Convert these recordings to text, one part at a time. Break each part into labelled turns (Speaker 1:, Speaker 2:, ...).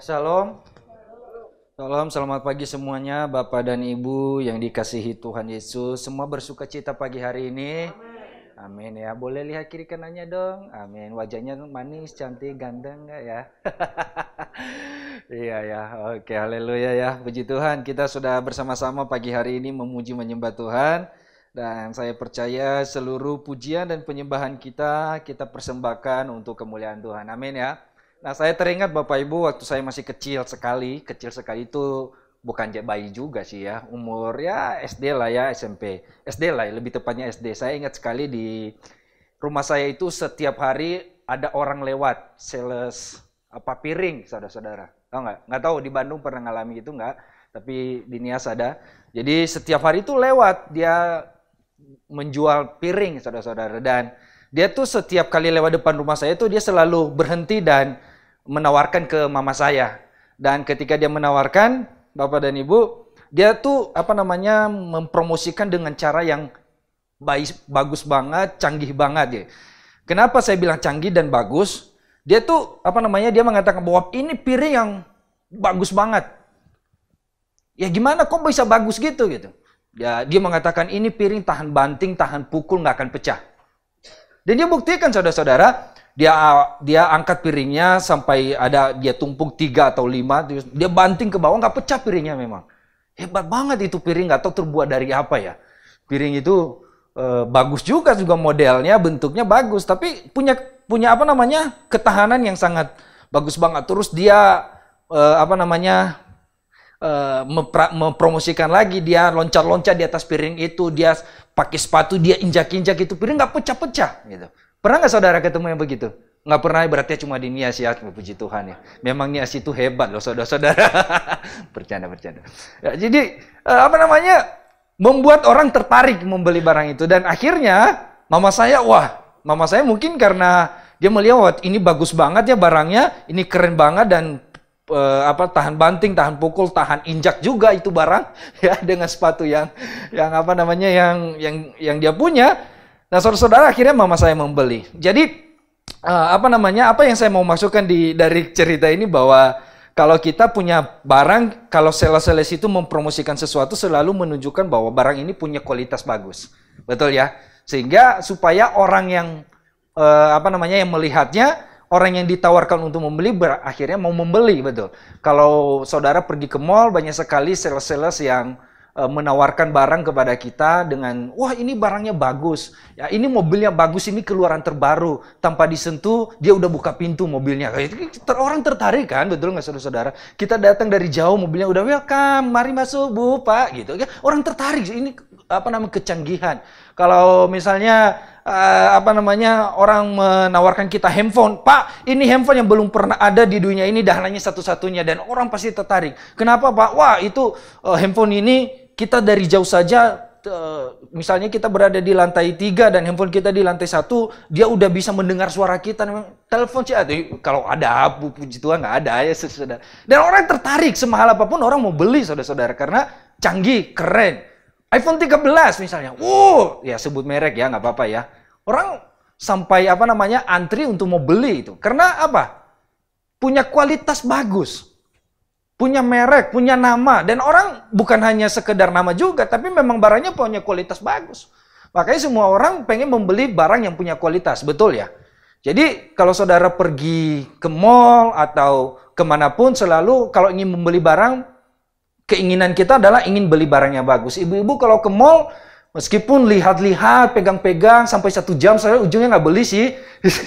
Speaker 1: Shalom. Shalom, selamat pagi semuanya, Bapak dan Ibu yang dikasihi Tuhan Yesus. Semua bersuka cita pagi hari ini. Amin. Amin ya. Boleh lihat kiri kanannya dong. Amin. Wajahnya manis, cantik, ganteng nggak ya? iya ya. Oke, haleluya ya. Puji Tuhan, kita sudah bersama-sama pagi hari ini memuji menyembah Tuhan. Dan saya percaya seluruh pujian dan penyembahan kita, kita persembahkan untuk kemuliaan Tuhan. Amin ya. Nah, saya teringat Bapak Ibu waktu saya masih kecil sekali, kecil sekali itu bukan bayi juga sih ya, umur ya SD lah ya, SMP. SD lah, ya, lebih tepatnya SD. Saya ingat sekali di rumah saya itu setiap hari ada orang lewat sales apa piring, saudara-saudara. Tahu nggak? Nggak tahu di Bandung pernah ngalami itu nggak? Tapi di Nias ada. Jadi setiap hari itu lewat dia menjual piring, saudara-saudara. Dan dia tuh setiap kali lewat depan rumah saya itu dia selalu berhenti dan menawarkan ke mama saya. Dan ketika dia menawarkan, Bapak dan Ibu, dia tuh apa namanya mempromosikan dengan cara yang baik, bagus banget, canggih banget ya. Kenapa saya bilang canggih dan bagus? Dia tuh apa namanya dia mengatakan bahwa ini piring yang bagus banget. Ya gimana kok bisa bagus gitu gitu? Ya dia mengatakan ini piring tahan banting, tahan pukul nggak akan pecah. Dan dia buktikan saudara-saudara dia dia angkat piringnya sampai ada dia tumpuk tiga atau lima dia banting ke bawah nggak pecah piringnya memang hebat banget itu piring nggak tahu terbuat dari apa ya piring itu e, bagus juga juga modelnya bentuknya bagus tapi punya punya apa namanya ketahanan yang sangat bagus banget terus dia e, apa namanya e, mempromosikan lagi dia loncat-loncat di atas piring itu dia pakai sepatu dia injak-injak itu piring nggak pecah-pecah gitu Pernah nggak saudara ketemu yang begitu? Nggak pernah, berarti cuma di Nias ya, puji Tuhan ya. Memang Nias itu hebat loh saudara-saudara. bercanda, bercanda. Ya, jadi, eh, apa namanya, membuat orang tertarik membeli barang itu. Dan akhirnya, mama saya, wah, mama saya mungkin karena dia melihat, ini bagus banget ya barangnya, ini keren banget dan eh, apa tahan banting, tahan pukul, tahan injak juga itu barang ya dengan sepatu yang yang apa namanya yang yang yang dia punya Nah, saudara-saudara akhirnya mama saya membeli. Jadi eh, apa namanya? Apa yang saya mau masukkan di dari cerita ini bahwa kalau kita punya barang, kalau sales-sales itu mempromosikan sesuatu selalu menunjukkan bahwa barang ini punya kualitas bagus. Betul ya? Sehingga supaya orang yang uh, apa namanya yang melihatnya orang yang ditawarkan untuk membeli akhirnya mau membeli betul. Kalau saudara pergi ke mall banyak sekali sales-sales yang Eh, menawarkan barang kepada kita dengan wah ini barangnya bagus ya ini mobilnya bagus ini keluaran terbaru tanpa disentuh dia udah buka pintu mobilnya eh, orang tertarik kan betul nggak saudara-saudara kita datang dari jauh mobilnya udah welcome mari masuk bu pak gitu ya orang tertarik ini apa namanya kecanggihan kalau misalnya uh, apa namanya orang menawarkan kita handphone pak ini handphone yang belum pernah ada di dunia ini dan satu-satunya dan orang pasti tertarik kenapa pak wah itu uh, handphone ini kita dari jauh saja misalnya kita berada di lantai tiga dan handphone kita di lantai satu, dia udah bisa mendengar suara kita. Telepon sih, kalau ada, puji Tuhan nggak ada ya saudara. Dan orang tertarik semahal apapun orang mau beli saudara-saudara karena canggih, keren. iPhone 13 misalnya, wow, ya sebut merek ya nggak apa-apa ya. Orang sampai apa namanya antri untuk mau beli itu karena apa? Punya kualitas bagus punya merek, punya nama. Dan orang bukan hanya sekedar nama juga, tapi memang barangnya punya kualitas bagus. Makanya semua orang pengen membeli barang yang punya kualitas, betul ya? Jadi kalau saudara pergi ke mall atau kemanapun selalu kalau ingin membeli barang, keinginan kita adalah ingin beli barang yang bagus. Ibu-ibu kalau ke mall, Meskipun lihat-lihat, pegang-pegang sampai satu jam, saya ujungnya nggak beli sih.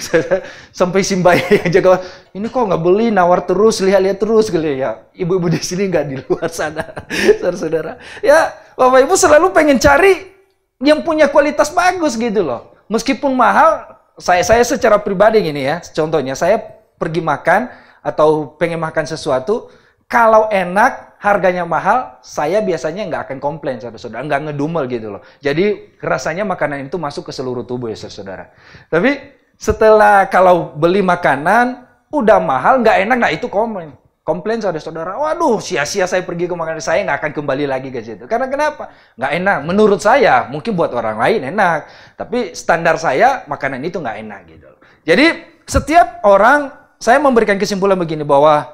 Speaker 1: sampai simbai yang jaga, ini kok nggak beli, nawar terus, lihat-lihat terus gitu ya. Ibu-ibu di sini nggak di luar sana, saudara-saudara. Ya, bapak ibu selalu pengen cari yang punya kualitas bagus gitu loh. Meskipun mahal, saya saya secara pribadi gini ya, contohnya saya pergi makan atau pengen makan sesuatu, kalau enak harganya mahal, saya biasanya nggak akan komplain, saudara-saudara. Nggak ngedumel gitu loh. Jadi rasanya makanan itu masuk ke seluruh tubuh ya, saudara-saudara. Tapi setelah kalau beli makanan, udah mahal, nggak enak, nah itu komplain. Komplain saudara-saudara, waduh sia-sia saya pergi ke makanan, saya nggak akan kembali lagi ke situ. Karena kenapa? Nggak enak. Menurut saya, mungkin buat orang lain enak. Tapi standar saya, makanan itu nggak enak gitu. Jadi setiap orang, saya memberikan kesimpulan begini bahwa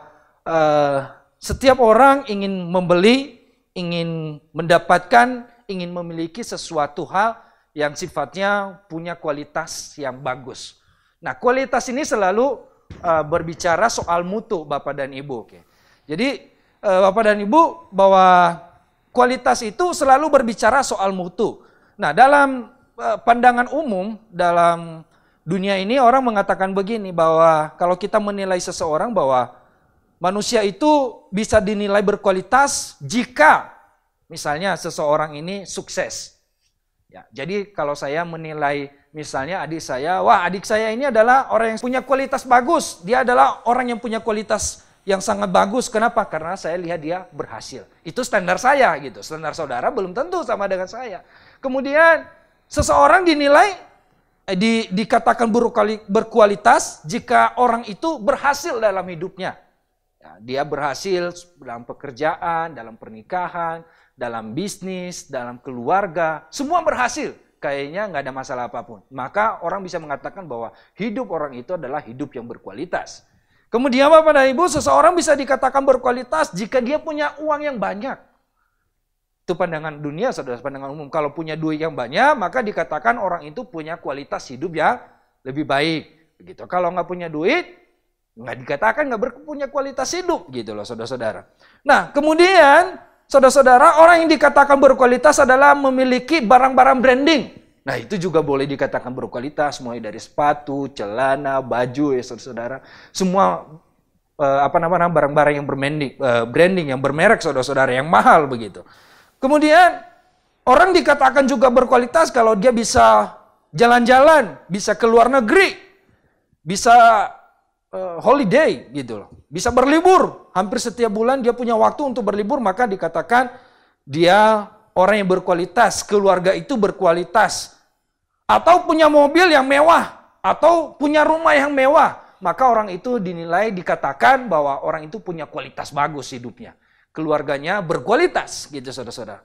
Speaker 1: uh, setiap orang ingin membeli, ingin mendapatkan, ingin memiliki sesuatu hal yang sifatnya punya kualitas yang bagus. Nah, kualitas ini selalu uh, berbicara soal mutu Bapak dan Ibu. Oke. Jadi uh, Bapak dan Ibu bahwa kualitas itu selalu berbicara soal mutu. Nah, dalam uh, pandangan umum dalam dunia ini orang mengatakan begini bahwa kalau kita menilai seseorang bahwa manusia itu bisa dinilai berkualitas jika misalnya seseorang ini sukses. Ya, jadi kalau saya menilai misalnya adik saya, wah adik saya ini adalah orang yang punya kualitas bagus. Dia adalah orang yang punya kualitas yang sangat bagus. Kenapa? Karena saya lihat dia berhasil. Itu standar saya gitu. Standar saudara belum tentu sama dengan saya. Kemudian seseorang dinilai eh, di, dikatakan berkualitas jika orang itu berhasil dalam hidupnya. Ya, dia berhasil dalam pekerjaan, dalam pernikahan, dalam bisnis, dalam keluarga, semua berhasil. Kayaknya nggak ada masalah apapun. Maka orang bisa mengatakan bahwa hidup orang itu adalah hidup yang berkualitas. Kemudian apa, dan Ibu, seseorang bisa dikatakan berkualitas jika dia punya uang yang banyak. Itu pandangan dunia, saudara, pandangan umum. Kalau punya duit yang banyak, maka dikatakan orang itu punya kualitas hidup yang lebih baik. Begitu. Kalau nggak punya duit, nggak dikatakan nggak berpunya kualitas hidup gitu loh saudara-saudara. Nah kemudian saudara-saudara orang yang dikatakan berkualitas adalah memiliki barang-barang branding. Nah itu juga boleh dikatakan berkualitas mulai dari sepatu, celana, baju ya saudara-saudara. Semua eh, apa namanya barang-barang yang bermending eh, branding yang bermerek saudara-saudara yang mahal begitu. Kemudian orang dikatakan juga berkualitas kalau dia bisa jalan-jalan, bisa ke luar negeri, bisa Eh, holiday gitu loh. Bisa berlibur. Hampir setiap bulan dia punya waktu untuk berlibur, maka dikatakan dia orang yang berkualitas, keluarga itu berkualitas. Atau punya mobil yang mewah, atau punya rumah yang mewah, maka orang itu dinilai dikatakan bahwa orang itu punya kualitas bagus hidupnya. Keluarganya berkualitas gitu saudara-saudara.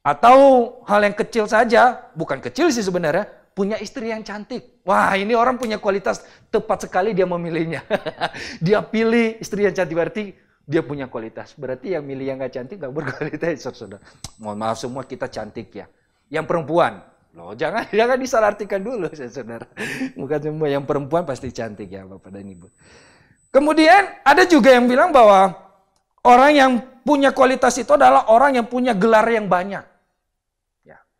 Speaker 1: Atau hal yang kecil saja, bukan kecil sih sebenarnya, punya istri yang cantik. Wah, ini orang punya kualitas tepat sekali dia memilihnya. dia pilih istri yang cantik berarti dia punya kualitas. Berarti yang milih yang gak cantik gak berkualitas, saudara. Mohon maaf semua kita cantik ya. Yang perempuan, loh jangan jangan disalahartikan dulu, saudara. Bukan semua yang perempuan pasti cantik ya, Bapak dan Ibu. Kemudian ada juga yang bilang bahwa orang yang punya kualitas itu adalah orang yang punya gelar yang banyak.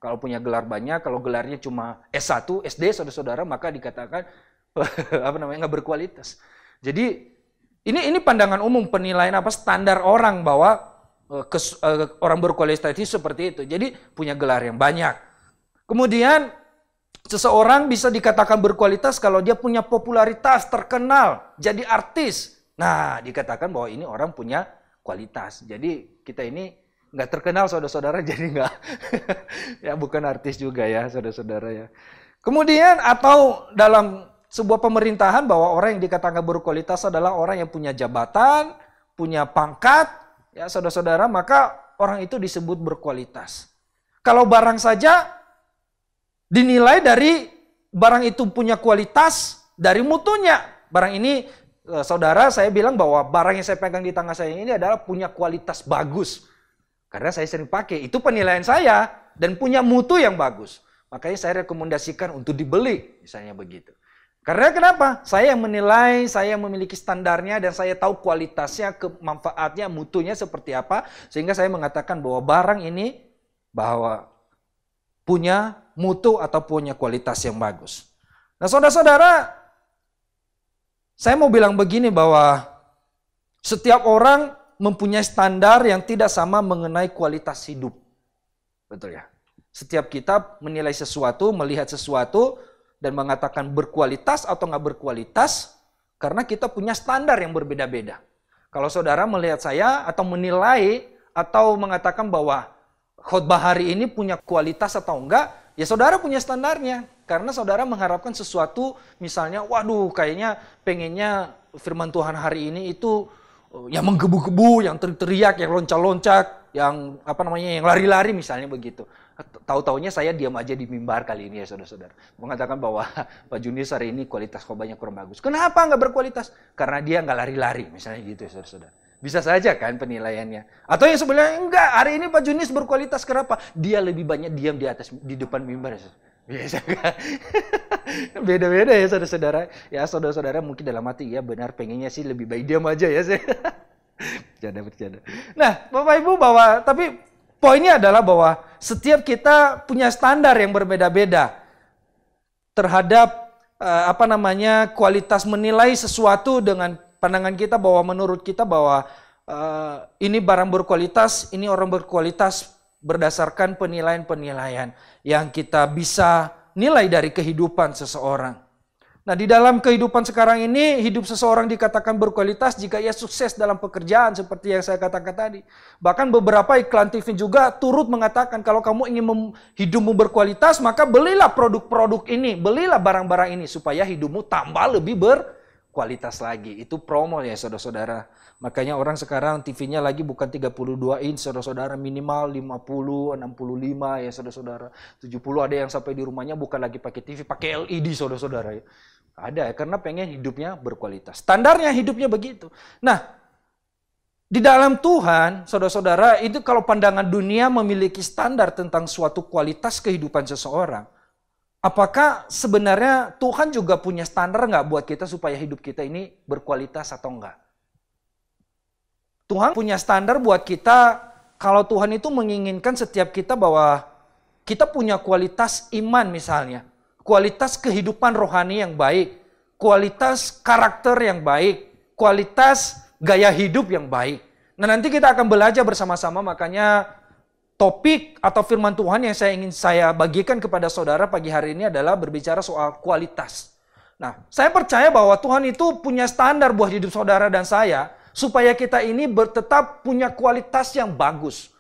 Speaker 1: Kalau punya gelar banyak, kalau gelarnya cuma S1, SD, saudara-saudara, maka dikatakan apa namanya nggak berkualitas. Jadi ini ini pandangan umum penilaian apa standar orang bahwa eh, kes, eh, orang berkualitas itu seperti itu. Jadi punya gelar yang banyak. Kemudian seseorang bisa dikatakan berkualitas kalau dia punya popularitas, terkenal, jadi artis. Nah, dikatakan bahwa ini orang punya kualitas. Jadi kita ini nggak terkenal saudara-saudara jadi nggak ya bukan artis juga ya saudara-saudara ya. Kemudian atau dalam sebuah pemerintahan bahwa orang yang dikatakan berkualitas adalah orang yang punya jabatan, punya pangkat, ya saudara-saudara, maka orang itu disebut berkualitas. Kalau barang saja dinilai dari barang itu punya kualitas dari mutunya. Barang ini eh, saudara saya bilang bahwa barang yang saya pegang di tangan saya ini adalah punya kualitas bagus. Karena saya sering pakai, itu penilaian saya dan punya mutu yang bagus. Makanya saya rekomendasikan untuk dibeli, misalnya begitu. Karena kenapa? Saya yang menilai, saya yang memiliki standarnya dan saya tahu kualitasnya, kemanfaatnya, mutunya seperti apa. Sehingga saya mengatakan bahwa barang ini bahwa punya mutu atau punya kualitas yang bagus. Nah saudara-saudara, saya mau bilang begini bahwa setiap orang mempunyai standar yang tidak sama mengenai kualitas hidup. Betul ya? Setiap kita menilai sesuatu, melihat sesuatu, dan mengatakan berkualitas atau nggak berkualitas, karena kita punya standar yang berbeda-beda. Kalau saudara melihat saya atau menilai atau mengatakan bahwa khotbah hari ini punya kualitas atau enggak, ya saudara punya standarnya. Karena saudara mengharapkan sesuatu, misalnya, waduh kayaknya pengennya firman Tuhan hari ini itu Eh, yang menggebu-gebu, yang teriak-teriak, yang loncat-loncat, yang apa namanya, yang lari-lari misalnya begitu. tahu tahunya saya diam aja di mimbar kali ini ya saudara-saudara. Mengatakan bahwa Pak Junis hari ini kualitas khotbahnya kurang bagus. Kenapa nggak berkualitas? Karena dia nggak lari-lari misalnya gitu ya saudara-saudara. Bisa saja kan penilaiannya. Atau yang sebenarnya enggak, hari ini Pak Junis berkualitas kenapa? Dia lebih banyak diam di atas di depan mimbar. Ya, saudara. Biasa kan? Beda-beda ya saudara-saudara. Ya saudara-saudara mungkin dalam hati ya benar pengennya sih lebih baik diam aja ya saya. janda bercanda. Nah Bapak Ibu bahwa tapi poinnya adalah bahwa setiap kita punya standar yang berbeda-beda terhadap eh, apa namanya kualitas menilai sesuatu dengan pandangan kita bahwa menurut kita bahwa eh, ini barang berkualitas, ini orang berkualitas berdasarkan penilaian-penilaian yang kita bisa nilai dari kehidupan seseorang. Nah, di dalam kehidupan sekarang ini, hidup seseorang dikatakan berkualitas jika ia sukses dalam pekerjaan seperti yang saya katakan tadi. Bahkan beberapa iklan TV juga turut mengatakan kalau kamu ingin hidupmu berkualitas, maka belilah produk-produk ini, belilah barang-barang ini supaya hidupmu tambah lebih berkualitas lagi. Itu promo ya saudara-saudara. Makanya orang sekarang TV-nya lagi bukan 32 inch, saudara-saudara minimal 50, 65 ya saudara-saudara. 70 ada yang sampai di rumahnya bukan lagi pakai TV, pakai LED saudara-saudara ya. Ada ya, karena pengen hidupnya berkualitas. Standarnya hidupnya begitu. Nah, di dalam Tuhan, saudara-saudara, itu kalau pandangan dunia memiliki standar tentang suatu kualitas kehidupan seseorang, apakah sebenarnya Tuhan juga punya standar nggak buat kita supaya hidup kita ini berkualitas atau enggak? Tuhan punya standar buat kita kalau Tuhan itu menginginkan setiap kita bahwa kita punya kualitas iman misalnya, kualitas kehidupan rohani yang baik, kualitas karakter yang baik, kualitas gaya hidup yang baik. Nah, nanti kita akan belajar bersama-sama makanya topik atau firman Tuhan yang saya ingin saya bagikan kepada saudara pagi hari ini adalah berbicara soal kualitas. Nah, saya percaya bahwa Tuhan itu punya standar buat hidup saudara dan saya supaya kita ini bertetap punya kualitas yang bagus,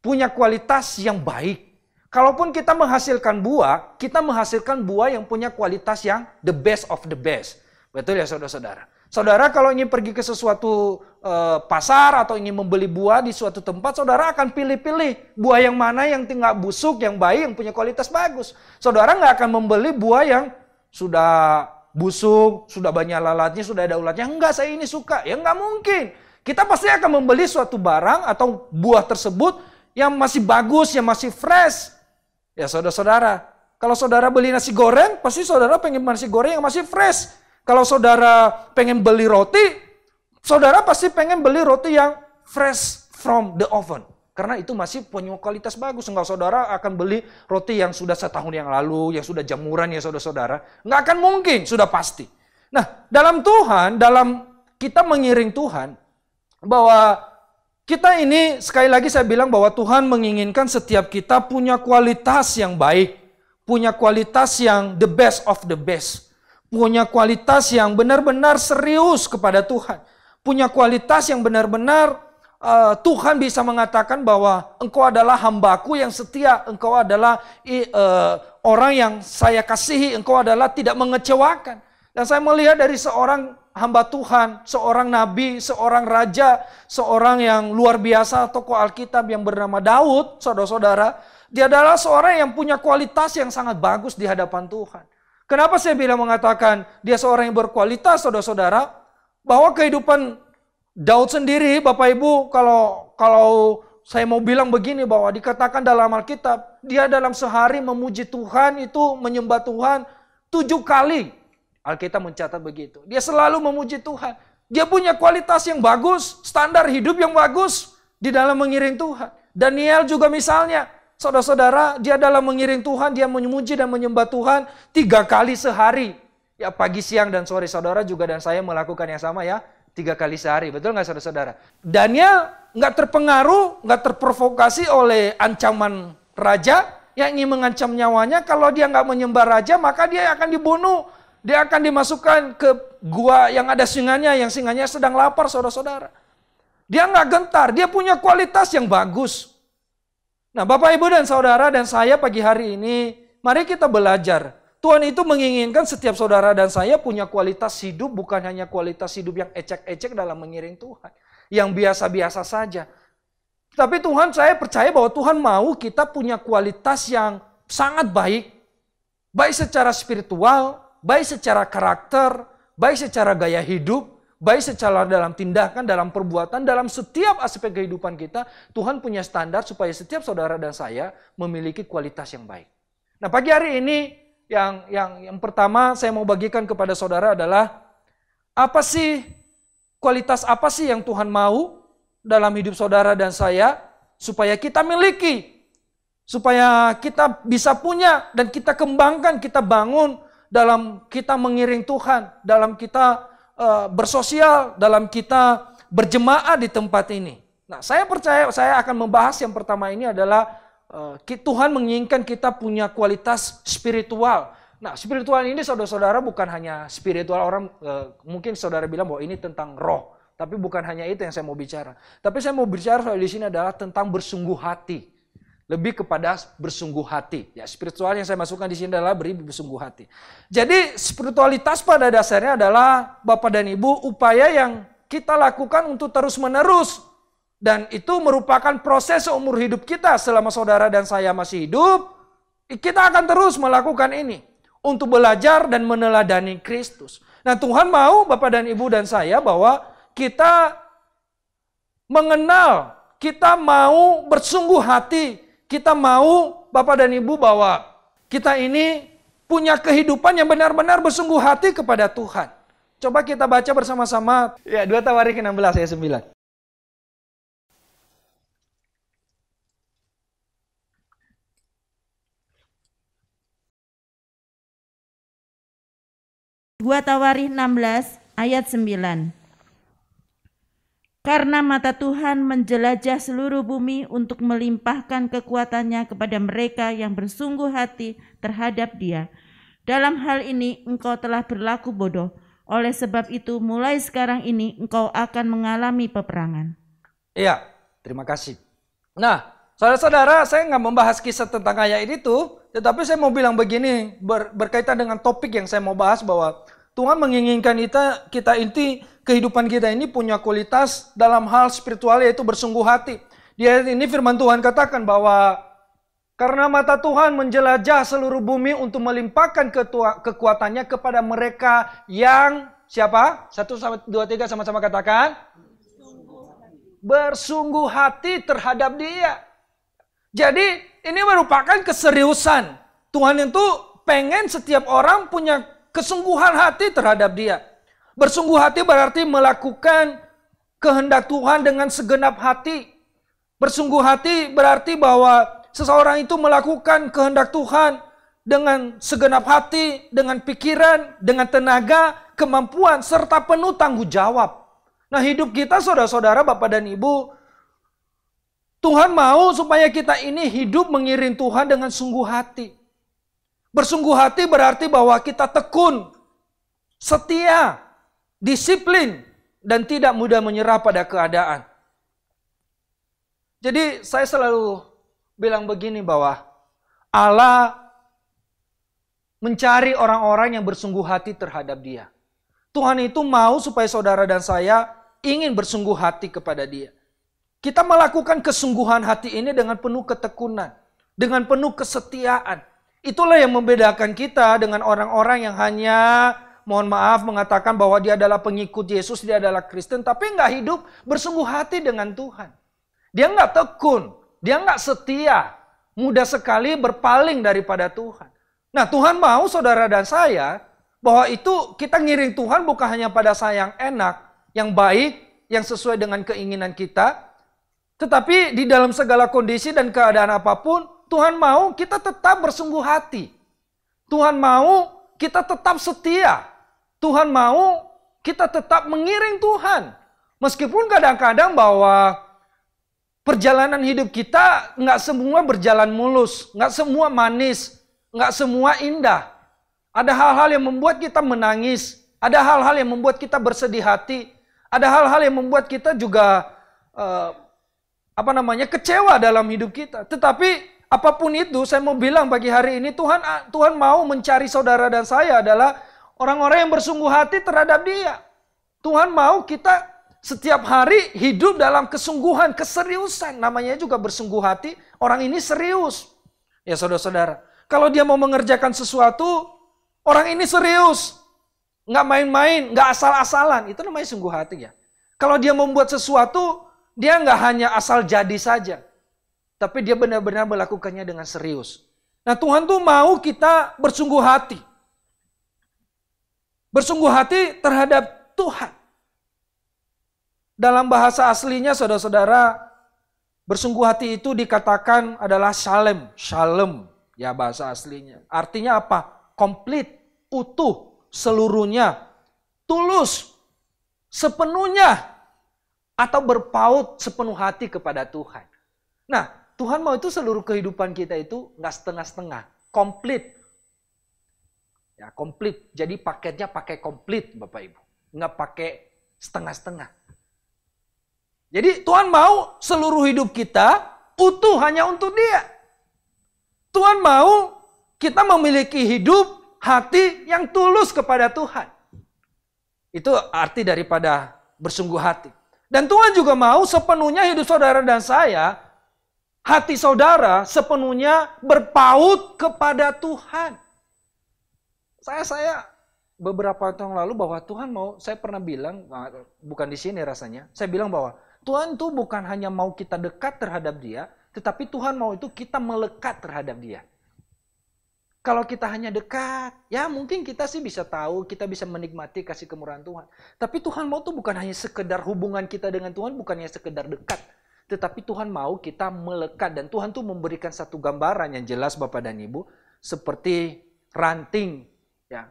Speaker 1: punya kualitas yang baik. Kalaupun kita menghasilkan buah, kita menghasilkan buah yang punya kualitas yang the best of the best. Betul ya saudara-saudara? Saudara kalau ingin pergi ke sesuatu e, pasar atau ingin membeli buah di suatu tempat, saudara akan pilih-pilih buah yang mana yang tinggal busuk, yang baik, yang punya kualitas bagus. Saudara nggak akan membeli buah yang sudah busuk, sudah banyak lalatnya, sudah ada ulatnya. Enggak, saya ini suka. Ya enggak mungkin. Kita pasti akan membeli suatu barang atau buah tersebut yang masih bagus, yang masih fresh. Ya saudara-saudara, kalau saudara beli nasi goreng, pasti saudara pengen nasi goreng yang masih fresh. Kalau saudara pengen beli roti, saudara pasti pengen beli roti yang fresh from the oven. Karena itu masih punya kualitas bagus. Enggak saudara akan beli roti yang sudah setahun yang lalu, yang sudah jamuran ya saudara-saudara. Enggak akan mungkin, sudah pasti. Nah, dalam Tuhan, dalam kita mengiring Tuhan, bahwa kita ini sekali lagi saya bilang bahwa Tuhan menginginkan setiap kita punya kualitas yang baik. Punya kualitas yang the best of the best. Punya kualitas yang benar-benar serius kepada Tuhan. Punya kualitas yang benar-benar uh, Tuhan bisa mengatakan bahwa engkau adalah hambaku yang setia, engkau adalah uh, orang yang saya kasihi, engkau adalah tidak mengecewakan. Dan saya melihat dari seorang hamba Tuhan, seorang nabi, seorang raja, seorang yang luar biasa tokoh Alkitab yang bernama Daud, saudara-saudara, dia adalah seorang yang punya kualitas yang sangat bagus di hadapan Tuhan. Kenapa saya bilang mengatakan dia seorang yang berkualitas, saudara-saudara? Bahwa kehidupan Daud sendiri, Bapak Ibu, kalau kalau saya mau bilang begini bahwa dikatakan dalam Alkitab, dia dalam sehari memuji Tuhan itu menyembah Tuhan tujuh kali. Alkitab mencatat begitu. Dia selalu memuji Tuhan. Dia punya kualitas yang bagus, standar hidup yang bagus di dalam mengiring Tuhan. Daniel juga misalnya, saudara-saudara, dia dalam mengiring Tuhan, dia memuji dan menyembah Tuhan tiga kali sehari. Ya pagi, siang, dan sore saudara juga dan saya melakukan yang sama ya tiga kali sehari. Betul nggak saudara-saudara? Daniel nggak terpengaruh, nggak terprovokasi oleh ancaman raja yang ingin mengancam nyawanya. Kalau dia nggak menyembah raja, maka dia akan dibunuh. Dia akan dimasukkan ke gua yang ada singanya, yang singanya sedang lapar, saudara-saudara. Dia nggak gentar, dia punya kualitas yang bagus. Nah, Bapak, Ibu, dan saudara, dan saya pagi hari ini, mari kita belajar Tuhan itu menginginkan setiap saudara dan saya punya kualitas hidup bukan hanya kualitas hidup yang ecek-ecek dalam mengiring Tuhan. Yang biasa-biasa saja. Tapi Tuhan saya percaya bahwa Tuhan mau kita punya kualitas yang sangat baik. Baik secara spiritual, baik secara karakter, baik secara gaya hidup, baik secara dalam tindakan, dalam perbuatan, dalam setiap aspek kehidupan kita. Tuhan punya standar supaya setiap saudara dan saya memiliki kualitas yang baik. Nah pagi hari ini yang yang yang pertama saya mau bagikan kepada saudara adalah apa sih kualitas apa sih yang Tuhan mau dalam hidup saudara dan saya supaya kita miliki supaya kita bisa punya dan kita kembangkan kita bangun dalam kita mengiring Tuhan dalam kita uh, bersosial dalam kita berjemaah di tempat ini. Nah, saya percaya saya akan membahas yang pertama ini adalah Eh, Tuhan menginginkan kita punya kualitas spiritual. Nah, spiritual ini saudara-saudara bukan hanya spiritual orang eh, mungkin saudara bilang bahwa ini tentang roh, tapi bukan hanya itu yang saya mau bicara. Tapi saya mau bicara soal di sini adalah tentang bersungguh hati. Lebih kepada bersungguh hati. Ya, spiritual yang saya masukkan di sini adalah beri bersungguh hati. Jadi spiritualitas pada dasarnya adalah Bapak dan Ibu upaya yang kita lakukan untuk terus-menerus dan itu merupakan proses seumur hidup kita selama saudara dan saya masih hidup. Kita akan terus melakukan ini untuk belajar dan meneladani Kristus. Nah Tuhan mau Bapak dan Ibu dan saya bahwa kita mengenal, kita mau bersungguh hati, kita mau Bapak dan Ibu bahwa kita ini punya kehidupan yang benar-benar bersungguh hati kepada Tuhan. Coba kita baca bersama-sama. Ya, 2 Tawarik 16 ayat 9.
Speaker 2: 2 Tawarih 16 ayat 9. Karena mata Tuhan menjelajah seluruh bumi untuk melimpahkan kekuatannya kepada mereka yang bersungguh hati terhadap dia. Dalam hal ini engkau telah berlaku bodoh. Oleh sebab itu mulai sekarang ini engkau akan mengalami peperangan.
Speaker 1: Iya, terima kasih. Nah, saudara-saudara saya nggak membahas kisah tentang ayah itu, Tetapi saya mau bilang begini ber, berkaitan dengan topik yang saya mau bahas bahwa Tuhan menginginkan kita, kita inti kehidupan kita ini punya kualitas dalam hal spiritual yaitu bersungguh hati. Di ayat ini firman Tuhan katakan bahwa karena mata Tuhan menjelajah seluruh bumi untuk melimpahkan ketua, kekuatannya kepada mereka yang siapa? Satu, dua, tiga sama-sama katakan. Bersungguh hati terhadap dia. Jadi ini merupakan keseriusan. Tuhan itu pengen setiap orang punya Kesungguhan hati terhadap dia. Bersungguh hati berarti melakukan kehendak Tuhan dengan segenap hati. Bersungguh hati berarti bahwa seseorang itu melakukan kehendak Tuhan dengan segenap hati, dengan pikiran, dengan tenaga, kemampuan, serta penuh tanggung jawab. Nah hidup kita saudara-saudara, bapak dan ibu, Tuhan mau supaya kita ini hidup mengiring Tuhan dengan sungguh hati. Bersungguh hati berarti bahwa kita tekun, setia, disiplin, dan tidak mudah menyerah pada keadaan. Jadi saya selalu bilang begini bahwa Allah mencari orang-orang yang bersungguh hati terhadap dia. Tuhan itu mau supaya saudara dan saya ingin bersungguh hati kepada dia. Kita melakukan kesungguhan hati ini dengan penuh ketekunan, dengan penuh kesetiaan, Itulah yang membedakan kita dengan orang-orang yang hanya mohon maaf mengatakan bahwa dia adalah pengikut Yesus, dia adalah Kristen, tapi nggak hidup bersungguh hati dengan Tuhan. Dia nggak tekun, dia nggak setia, mudah sekali berpaling daripada Tuhan. Nah Tuhan mau saudara dan saya bahwa itu kita ngiring Tuhan bukan hanya pada sayang enak, yang baik, yang sesuai dengan keinginan kita, tetapi di dalam segala kondisi dan keadaan apapun, Tuhan mau kita tetap bersungguh hati. Tuhan mau kita tetap setia. Tuhan mau kita tetap mengiring Tuhan. Meskipun kadang-kadang bahwa perjalanan hidup kita nggak semua berjalan mulus, nggak semua manis, nggak semua indah. Ada hal-hal yang membuat kita menangis, ada hal-hal yang membuat kita bersedih hati, ada hal-hal yang membuat kita juga uh, apa namanya kecewa dalam hidup kita. Tetapi apapun itu saya mau bilang bagi hari ini Tuhan ah, Tuhan mau mencari saudara dan saya adalah orang-orang yang bersungguh hati terhadap dia. Tuhan mau kita setiap hari hidup dalam kesungguhan, keseriusan. Namanya juga bersungguh hati, orang ini serius. Ya saudara-saudara, kalau dia mau mengerjakan sesuatu, orang ini serius. Nggak main-main, nggak asal-asalan. Itu namanya sungguh hati ya. Kalau dia membuat sesuatu, dia nggak hanya asal jadi saja. Tapi dia benar-benar melakukannya dengan serius. Nah Tuhan tuh mau kita bersungguh hati. Bersungguh hati terhadap Tuhan. Dalam bahasa aslinya saudara-saudara, bersungguh hati itu dikatakan adalah shalem. Shalem, ya bahasa aslinya. Artinya apa? Komplit, utuh, seluruhnya. Tulus, sepenuhnya atau berpaut sepenuh hati kepada Tuhan. Nah, Tuhan mau itu seluruh kehidupan kita itu nggak setengah-setengah, komplit. Ya, komplit. Jadi paketnya pakai komplit, Bapak Ibu. Nggak pakai setengah-setengah. Jadi Tuhan mau seluruh hidup kita utuh hanya untuk dia. Tuhan mau kita memiliki hidup hati yang tulus kepada Tuhan. Itu arti daripada bersungguh hati. Dan Tuhan juga mau sepenuhnya hidup saudara dan saya hati saudara sepenuhnya berpaut kepada Tuhan. Saya saya beberapa tahun lalu bahwa Tuhan mau saya pernah bilang bukan di sini rasanya. Saya bilang bahwa Tuhan itu bukan hanya mau kita dekat terhadap Dia, tetapi Tuhan mau itu kita melekat terhadap Dia. Kalau kita hanya dekat, ya mungkin kita sih bisa tahu, kita bisa menikmati kasih kemurahan Tuhan. Tapi Tuhan mau itu bukan hanya sekedar hubungan kita dengan Tuhan, bukannya sekedar dekat, tetapi Tuhan mau kita melekat dan Tuhan tuh memberikan satu gambaran yang jelas Bapak dan Ibu seperti ranting ya.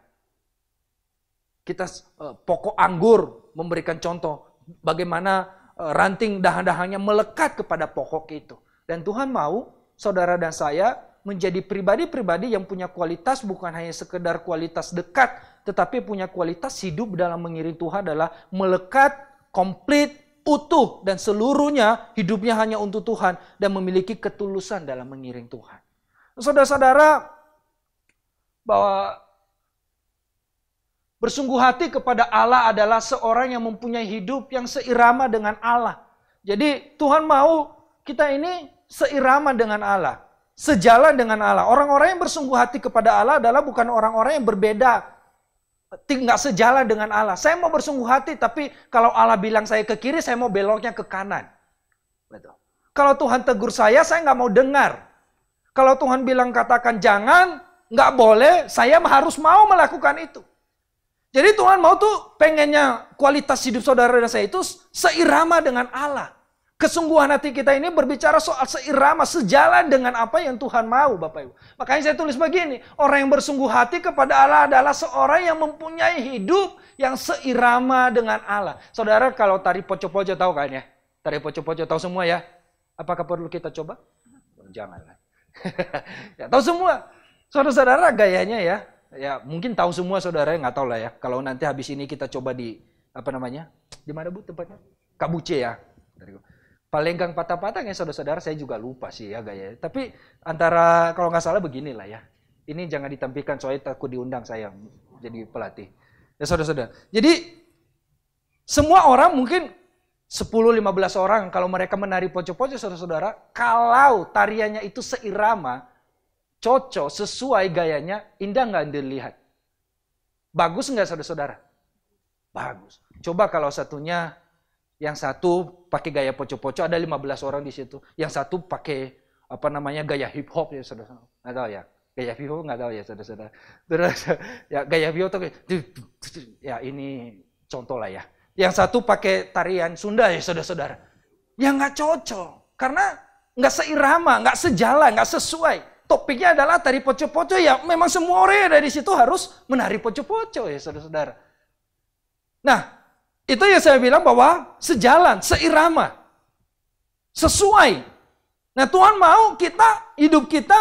Speaker 1: Kita eh, pokok anggur memberikan contoh bagaimana eh, ranting dahan-dahannya melekat kepada pokok itu. Dan Tuhan mau saudara dan saya menjadi pribadi-pribadi yang punya kualitas bukan hanya sekedar kualitas dekat, tetapi punya kualitas hidup dalam mengiring Tuhan adalah melekat, komplit, utuh dan seluruhnya hidupnya hanya untuk Tuhan dan memiliki ketulusan dalam mengiring Tuhan. Saudara-saudara, bahwa bersungguh hati kepada Allah adalah seorang yang mempunyai hidup yang seirama dengan Allah. Jadi Tuhan mau kita ini seirama dengan Allah, sejalan dengan Allah. Orang-orang yang bersungguh hati kepada Allah adalah bukan orang-orang yang berbeda nggak sejalan dengan Allah. Saya mau bersungguh hati, tapi kalau Allah bilang saya ke kiri, saya mau beloknya ke kanan. Betul. Gitu. Kalau Tuhan tegur saya, saya nggak mau dengar. Kalau Tuhan bilang katakan jangan, nggak boleh, saya harus mau melakukan itu. Jadi Tuhan mau tuh pengennya kualitas hidup saudara dan saya itu seirama dengan Allah. Kesungguhan hati kita ini berbicara soal seirama, sejalan dengan apa yang Tuhan mau Bapak Ibu. Makanya saya tulis begini, orang yang bersungguh hati kepada Allah adalah seorang yang mempunyai hidup yang seirama dengan Allah. Saudara kalau tari poco-poco tahu kan ya? Tari poco-poco tahu semua ya? Apakah perlu kita coba? Janganlah. ya, tahu semua. Saudara-saudara gayanya ya, ya mungkin tahu semua saudara nggak tahu lah ya. Kalau nanti habis ini kita coba di apa namanya? Di mana Bu tempatnya? Kabuce ya. Palenggang patah-patah ya saudara-saudara saya juga lupa sih ya gaya. Tapi antara kalau nggak salah beginilah ya. Ini jangan ditampilkan soalnya takut diundang saya jadi pelatih. Ya saudara-saudara. Jadi semua orang mungkin 10-15 orang kalau mereka menari poco-poco saudara-saudara. Kalau tariannya itu seirama, cocok, sesuai gayanya, indah nggak dilihat? Bagus nggak saudara-saudara? Bagus. Coba kalau satunya yang satu pakai gaya poco-poco, ada 15 orang di situ. Yang satu pakai apa namanya gaya hip hop ya saudara. Nggak tahu ya. Gaya hip hop nggak tahu ya saudara-saudara. Terus ya gaya hip hop tuh ya ini contoh lah ya. Yang satu pakai tarian Sunda ya saudara-saudara. Yang nggak cocok karena nggak seirama, nggak sejalan, nggak sesuai. Topiknya adalah tari poco-poco ya memang semua orang yang ada di situ harus menari poco-poco ya saudara-saudara. Nah itu yang saya bilang bahwa sejalan, seirama, sesuai. Nah Tuhan mau kita, hidup kita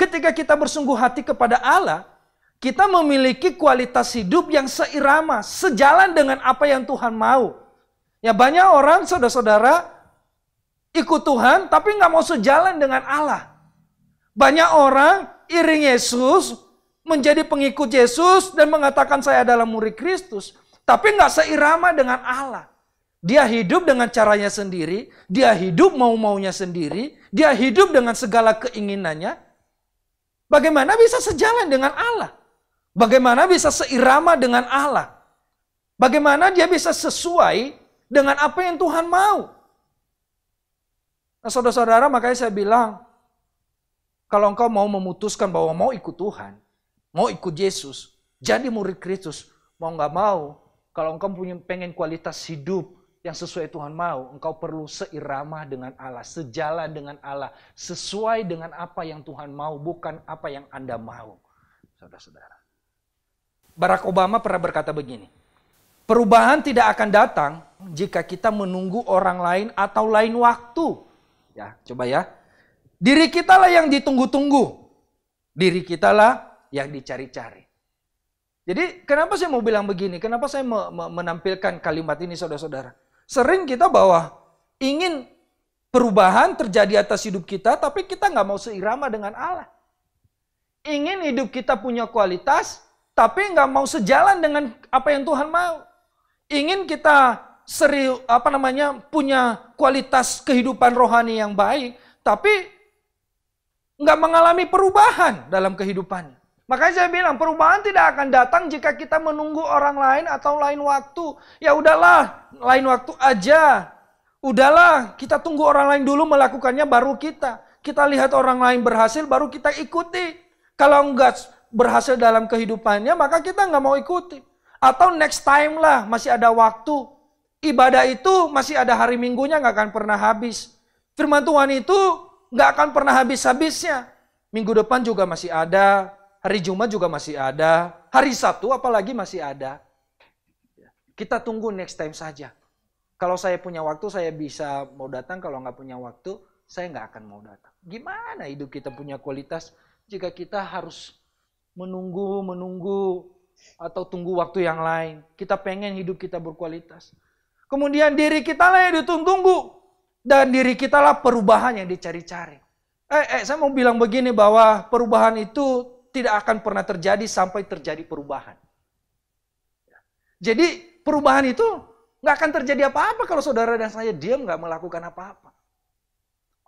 Speaker 1: ketika kita bersungguh hati kepada Allah, kita memiliki kualitas hidup yang seirama, sejalan dengan apa yang Tuhan mau. Ya banyak orang saudara-saudara ikut Tuhan tapi nggak mau sejalan dengan Allah. Banyak orang iring Yesus, menjadi pengikut Yesus dan mengatakan saya adalah murid Kristus. Tapi nggak seirama dengan Allah. Dia hidup dengan caranya sendiri, dia hidup mau-maunya sendiri, dia hidup dengan segala keinginannya. Bagaimana bisa sejalan dengan Allah? Bagaimana bisa seirama dengan Allah? Bagaimana dia bisa sesuai dengan apa yang Tuhan mau? Nah, saudara-saudara, makanya saya bilang, kalau engkau mau memutuskan bahwa mau ikut Tuhan, mau ikut Yesus, jadi murid Kristus, mau nggak mau, kalau engkau punya pengen kualitas hidup yang sesuai Tuhan mau, engkau perlu seirama dengan Allah, sejalan dengan Allah, sesuai dengan apa yang Tuhan mau, bukan apa yang Anda mau. Saudara-saudara. Barack Obama pernah berkata begini, perubahan tidak akan datang jika kita menunggu orang lain atau lain waktu. Ya, coba ya. Diri kitalah yang ditunggu-tunggu. Diri kitalah yang dicari-cari. Jadi kenapa saya mau bilang begini? Kenapa saya me me menampilkan kalimat ini saudara-saudara? Sering kita bahwa ingin perubahan terjadi atas hidup kita tapi kita nggak mau seirama dengan Allah. Ingin hidup kita punya kualitas tapi nggak mau sejalan dengan apa yang Tuhan mau. Ingin kita seri apa namanya punya kualitas kehidupan rohani yang baik tapi nggak mengalami perubahan dalam kehidupannya. Makanya saya bilang perubahan tidak akan datang jika kita menunggu orang lain atau lain waktu. Ya udahlah, lain waktu aja. Udahlah, kita tunggu orang lain dulu melakukannya baru kita. Kita lihat orang lain berhasil baru kita ikuti. Kalau enggak berhasil dalam kehidupannya maka kita nggak mau ikuti. Atau next time lah, masih ada waktu. Ibadah itu masih ada hari minggunya nggak akan pernah habis. Firman Tuhan itu nggak akan pernah habis-habisnya. Minggu depan juga masih ada, Hari Jumat juga masih ada. Hari Sabtu apalagi masih ada. Kita tunggu next time saja. Kalau saya punya waktu saya bisa mau datang. Kalau nggak punya waktu saya nggak akan mau datang. Gimana hidup kita punya kualitas jika kita harus menunggu, menunggu atau tunggu waktu yang lain. Kita pengen hidup kita berkualitas. Kemudian diri kita lah yang ditunggu dan diri kita lah perubahan yang dicari-cari. Eh, eh, saya mau bilang begini bahwa perubahan itu tidak akan pernah terjadi sampai terjadi perubahan. Jadi perubahan itu nggak akan terjadi apa-apa kalau saudara dan saya diam nggak melakukan apa-apa.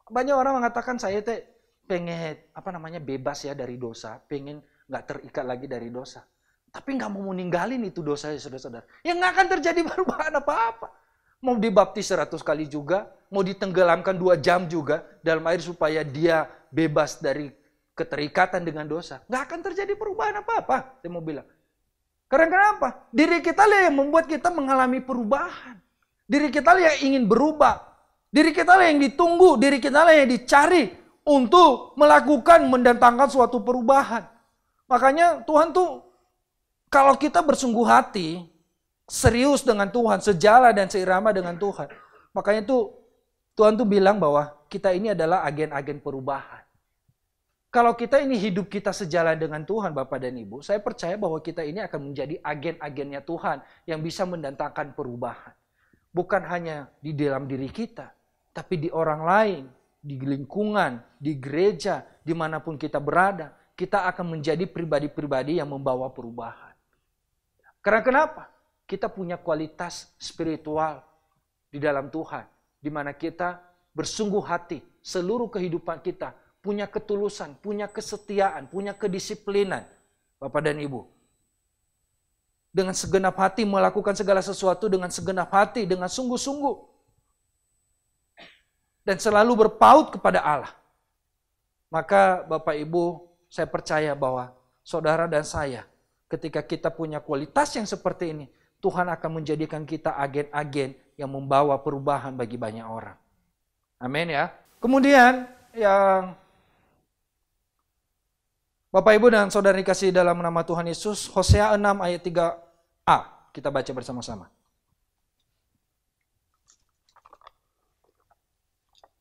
Speaker 1: Banyak orang mengatakan saya teh pengen apa namanya bebas ya dari dosa, pengen nggak terikat lagi dari dosa. Tapi nggak mau ninggalin itu dosa ya saudara-saudara. Ya nggak akan terjadi perubahan apa-apa. Mau dibaptis seratus kali juga, mau ditenggelamkan dua jam juga dalam air supaya dia bebas dari keterikatan dengan dosa, nggak akan terjadi perubahan apa-apa. Saya mau bilang. Karena kenapa? Diri kita lah yang membuat kita mengalami perubahan. Diri kita lah yang ingin berubah. Diri kita lah yang ditunggu. Diri kita lah yang dicari untuk melakukan mendatangkan suatu perubahan. Makanya Tuhan tuh kalau kita bersungguh hati, serius dengan Tuhan, sejala dan seirama dengan Tuhan. Makanya tuh Tuhan tuh bilang bahwa kita ini adalah agen-agen perubahan kalau kita ini hidup kita sejalan dengan Tuhan Bapak dan Ibu, saya percaya bahwa kita ini akan menjadi agen-agennya Tuhan yang bisa mendatangkan perubahan. Bukan hanya di dalam diri kita, tapi di orang lain, di lingkungan, di gereja, dimanapun kita berada, kita akan menjadi pribadi-pribadi yang membawa perubahan. Karena kenapa? Kita punya kualitas spiritual di dalam Tuhan, di mana kita bersungguh hati seluruh kehidupan kita punya ketulusan, punya kesetiaan, punya kedisiplinan, Bapak dan Ibu. Dengan segenap hati melakukan segala sesuatu dengan segenap hati, dengan sungguh-sungguh. Dan selalu berpaut kepada Allah. Maka Bapak Ibu, saya percaya bahwa saudara dan saya ketika kita punya kualitas yang seperti ini, Tuhan akan menjadikan kita agen-agen yang membawa perubahan bagi banyak orang. Amin ya. Kemudian yang Bapak Ibu dan Saudari kasih dalam nama Tuhan Yesus, Hosea 6 ayat 3a. Kita baca bersama-sama.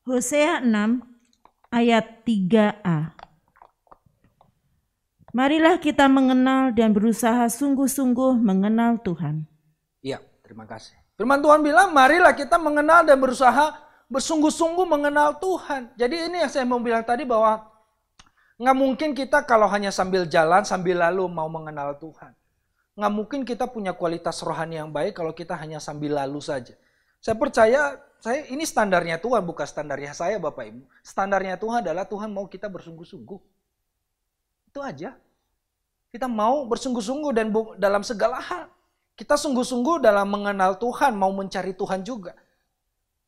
Speaker 2: Hosea 6 ayat 3a. Marilah kita
Speaker 1: mengenal
Speaker 2: dan berusaha sungguh-sungguh mengenal Tuhan.
Speaker 1: Iya, terima kasih. Firman Tuhan bilang, marilah kita mengenal dan berusaha bersungguh-sungguh mengenal Tuhan. Jadi ini yang saya mau bilang tadi bahwa Nggak mungkin kita kalau hanya sambil jalan, sambil lalu mau mengenal Tuhan. Nggak mungkin kita punya kualitas rohani yang baik kalau kita hanya sambil lalu saja. Saya percaya saya ini standarnya Tuhan bukan standarnya saya Bapak Ibu. Standarnya Tuhan adalah Tuhan mau kita bersungguh-sungguh. Itu aja. Kita mau bersungguh-sungguh dan dalam segala hal. Kita sungguh-sungguh dalam mengenal Tuhan, mau mencari Tuhan juga.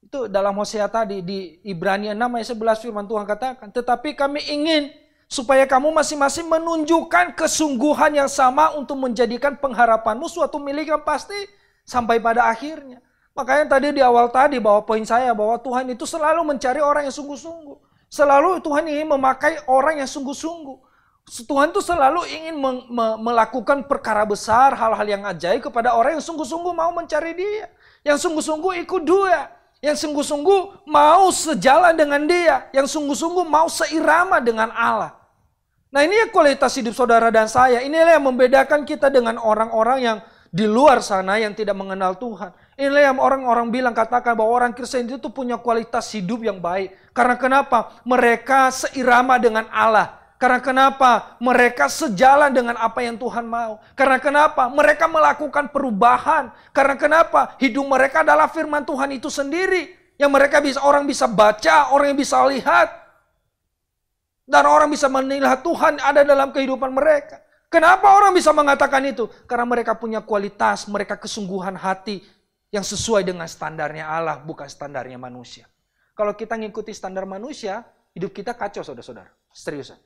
Speaker 1: Itu dalam Hosea tadi di Ibrani 6 ayat 11 firman Tuhan katakan, "Tetapi kami ingin supaya kamu masing-masing menunjukkan kesungguhan yang sama untuk menjadikan pengharapanmu suatu milik yang pasti sampai pada akhirnya. Makanya tadi di awal tadi bahwa poin saya bahwa Tuhan itu selalu mencari orang yang sungguh-sungguh. Selalu Tuhan ingin memakai orang yang sungguh-sungguh. Tuhan itu selalu ingin me me melakukan perkara besar, hal-hal yang ajaib kepada orang yang sungguh-sungguh mau mencari dia. Yang sungguh-sungguh ikut dia. Yang sungguh-sungguh mau sejalan dengan dia. Yang sungguh-sungguh mau seirama dengan Allah. Nah ini ya kualitas hidup saudara dan saya. Inilah yang membedakan kita dengan orang-orang yang di luar sana yang tidak mengenal Tuhan. Inilah yang orang-orang bilang katakan bahwa orang Kristen itu punya kualitas hidup yang baik. Karena kenapa? Mereka seirama dengan Allah. Karena kenapa? Mereka sejalan dengan apa yang Tuhan mau. Karena kenapa? Mereka melakukan perubahan. Karena kenapa? Hidup mereka adalah firman Tuhan itu sendiri. Yang mereka bisa orang bisa baca, orang yang bisa lihat, dan orang bisa menilai Tuhan ada dalam kehidupan mereka. Kenapa orang bisa mengatakan itu? Karena mereka punya kualitas, mereka kesungguhan hati yang sesuai dengan standarnya Allah, bukan standarnya manusia. Kalau kita ngikuti standar manusia, hidup kita kacau saudara-saudara. Seriusan.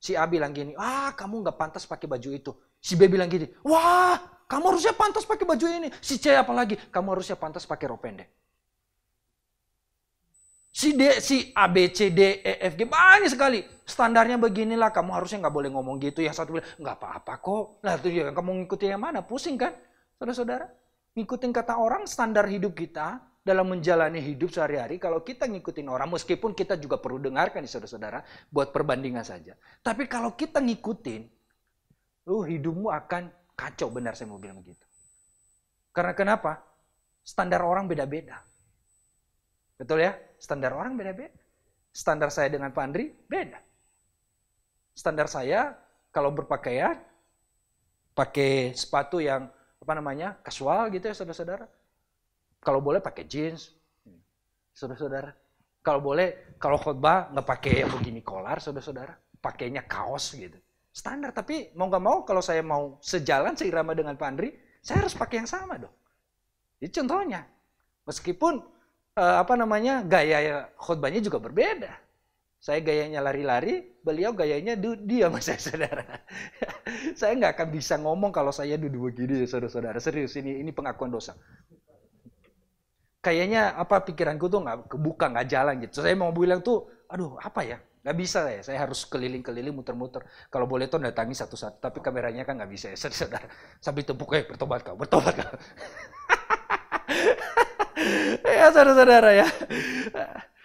Speaker 1: Si A bilang gini, ah kamu nggak pantas pakai baju itu. Si B bilang gini, wah kamu harusnya pantas pakai baju ini. Si C apalagi, kamu harusnya pantas pakai rok pendek. Si D, si A, B, C, D, E, F, G. Banyak sekali. Standarnya beginilah. Kamu harusnya nggak boleh ngomong gitu. ya satu bilang, nggak apa-apa kok. Nah, itu dia ya, Kamu ngikutin yang mana? Pusing kan? Saudara-saudara. Ngikutin kata orang standar hidup kita dalam menjalani hidup sehari-hari. Kalau kita ngikutin orang, meskipun kita juga perlu dengarkan saudara-saudara. Buat perbandingan saja. Tapi kalau kita ngikutin, lu hidupmu akan kacau. Benar saya mau bilang begitu. Karena kenapa? Standar orang beda-beda. Betul ya? Standar orang beda-beda. Standar saya dengan Pak Andri beda. Standar saya kalau berpakaian pakai sepatu yang apa namanya? kasual gitu ya saudara-saudara. Kalau boleh pakai jeans. Saudara-saudara. Kalau boleh kalau khutbah, nggak pakai yang begini kolar saudara-saudara. Pakainya kaos gitu. Standar tapi mau nggak mau kalau saya mau sejalan seirama dengan Pak Andri, saya harus pakai yang sama dong. Jadi contohnya. Meskipun eh, apa namanya gaya khutbahnya juga berbeda. Saya gayanya lari-lari, beliau gayanya du- mas saya saudara. saya nggak akan bisa ngomong kalau saya duduk begini, saudara-saudara. Serius, ini ini pengakuan dosa. Kayaknya apa pikiranku tuh nggak kebuka, nggak jalan gitu. Saya mau bilang tuh, aduh apa ya? Gak bisa ya, saya harus keliling-keliling muter-muter. Kalau boleh tuh datangi satu-satu, tapi kameranya kan gak bisa ya, saudara. Sambil tepuk, eh bertobat kau, bertobat kau.
Speaker 3: ya saudara-saudara
Speaker 1: ya.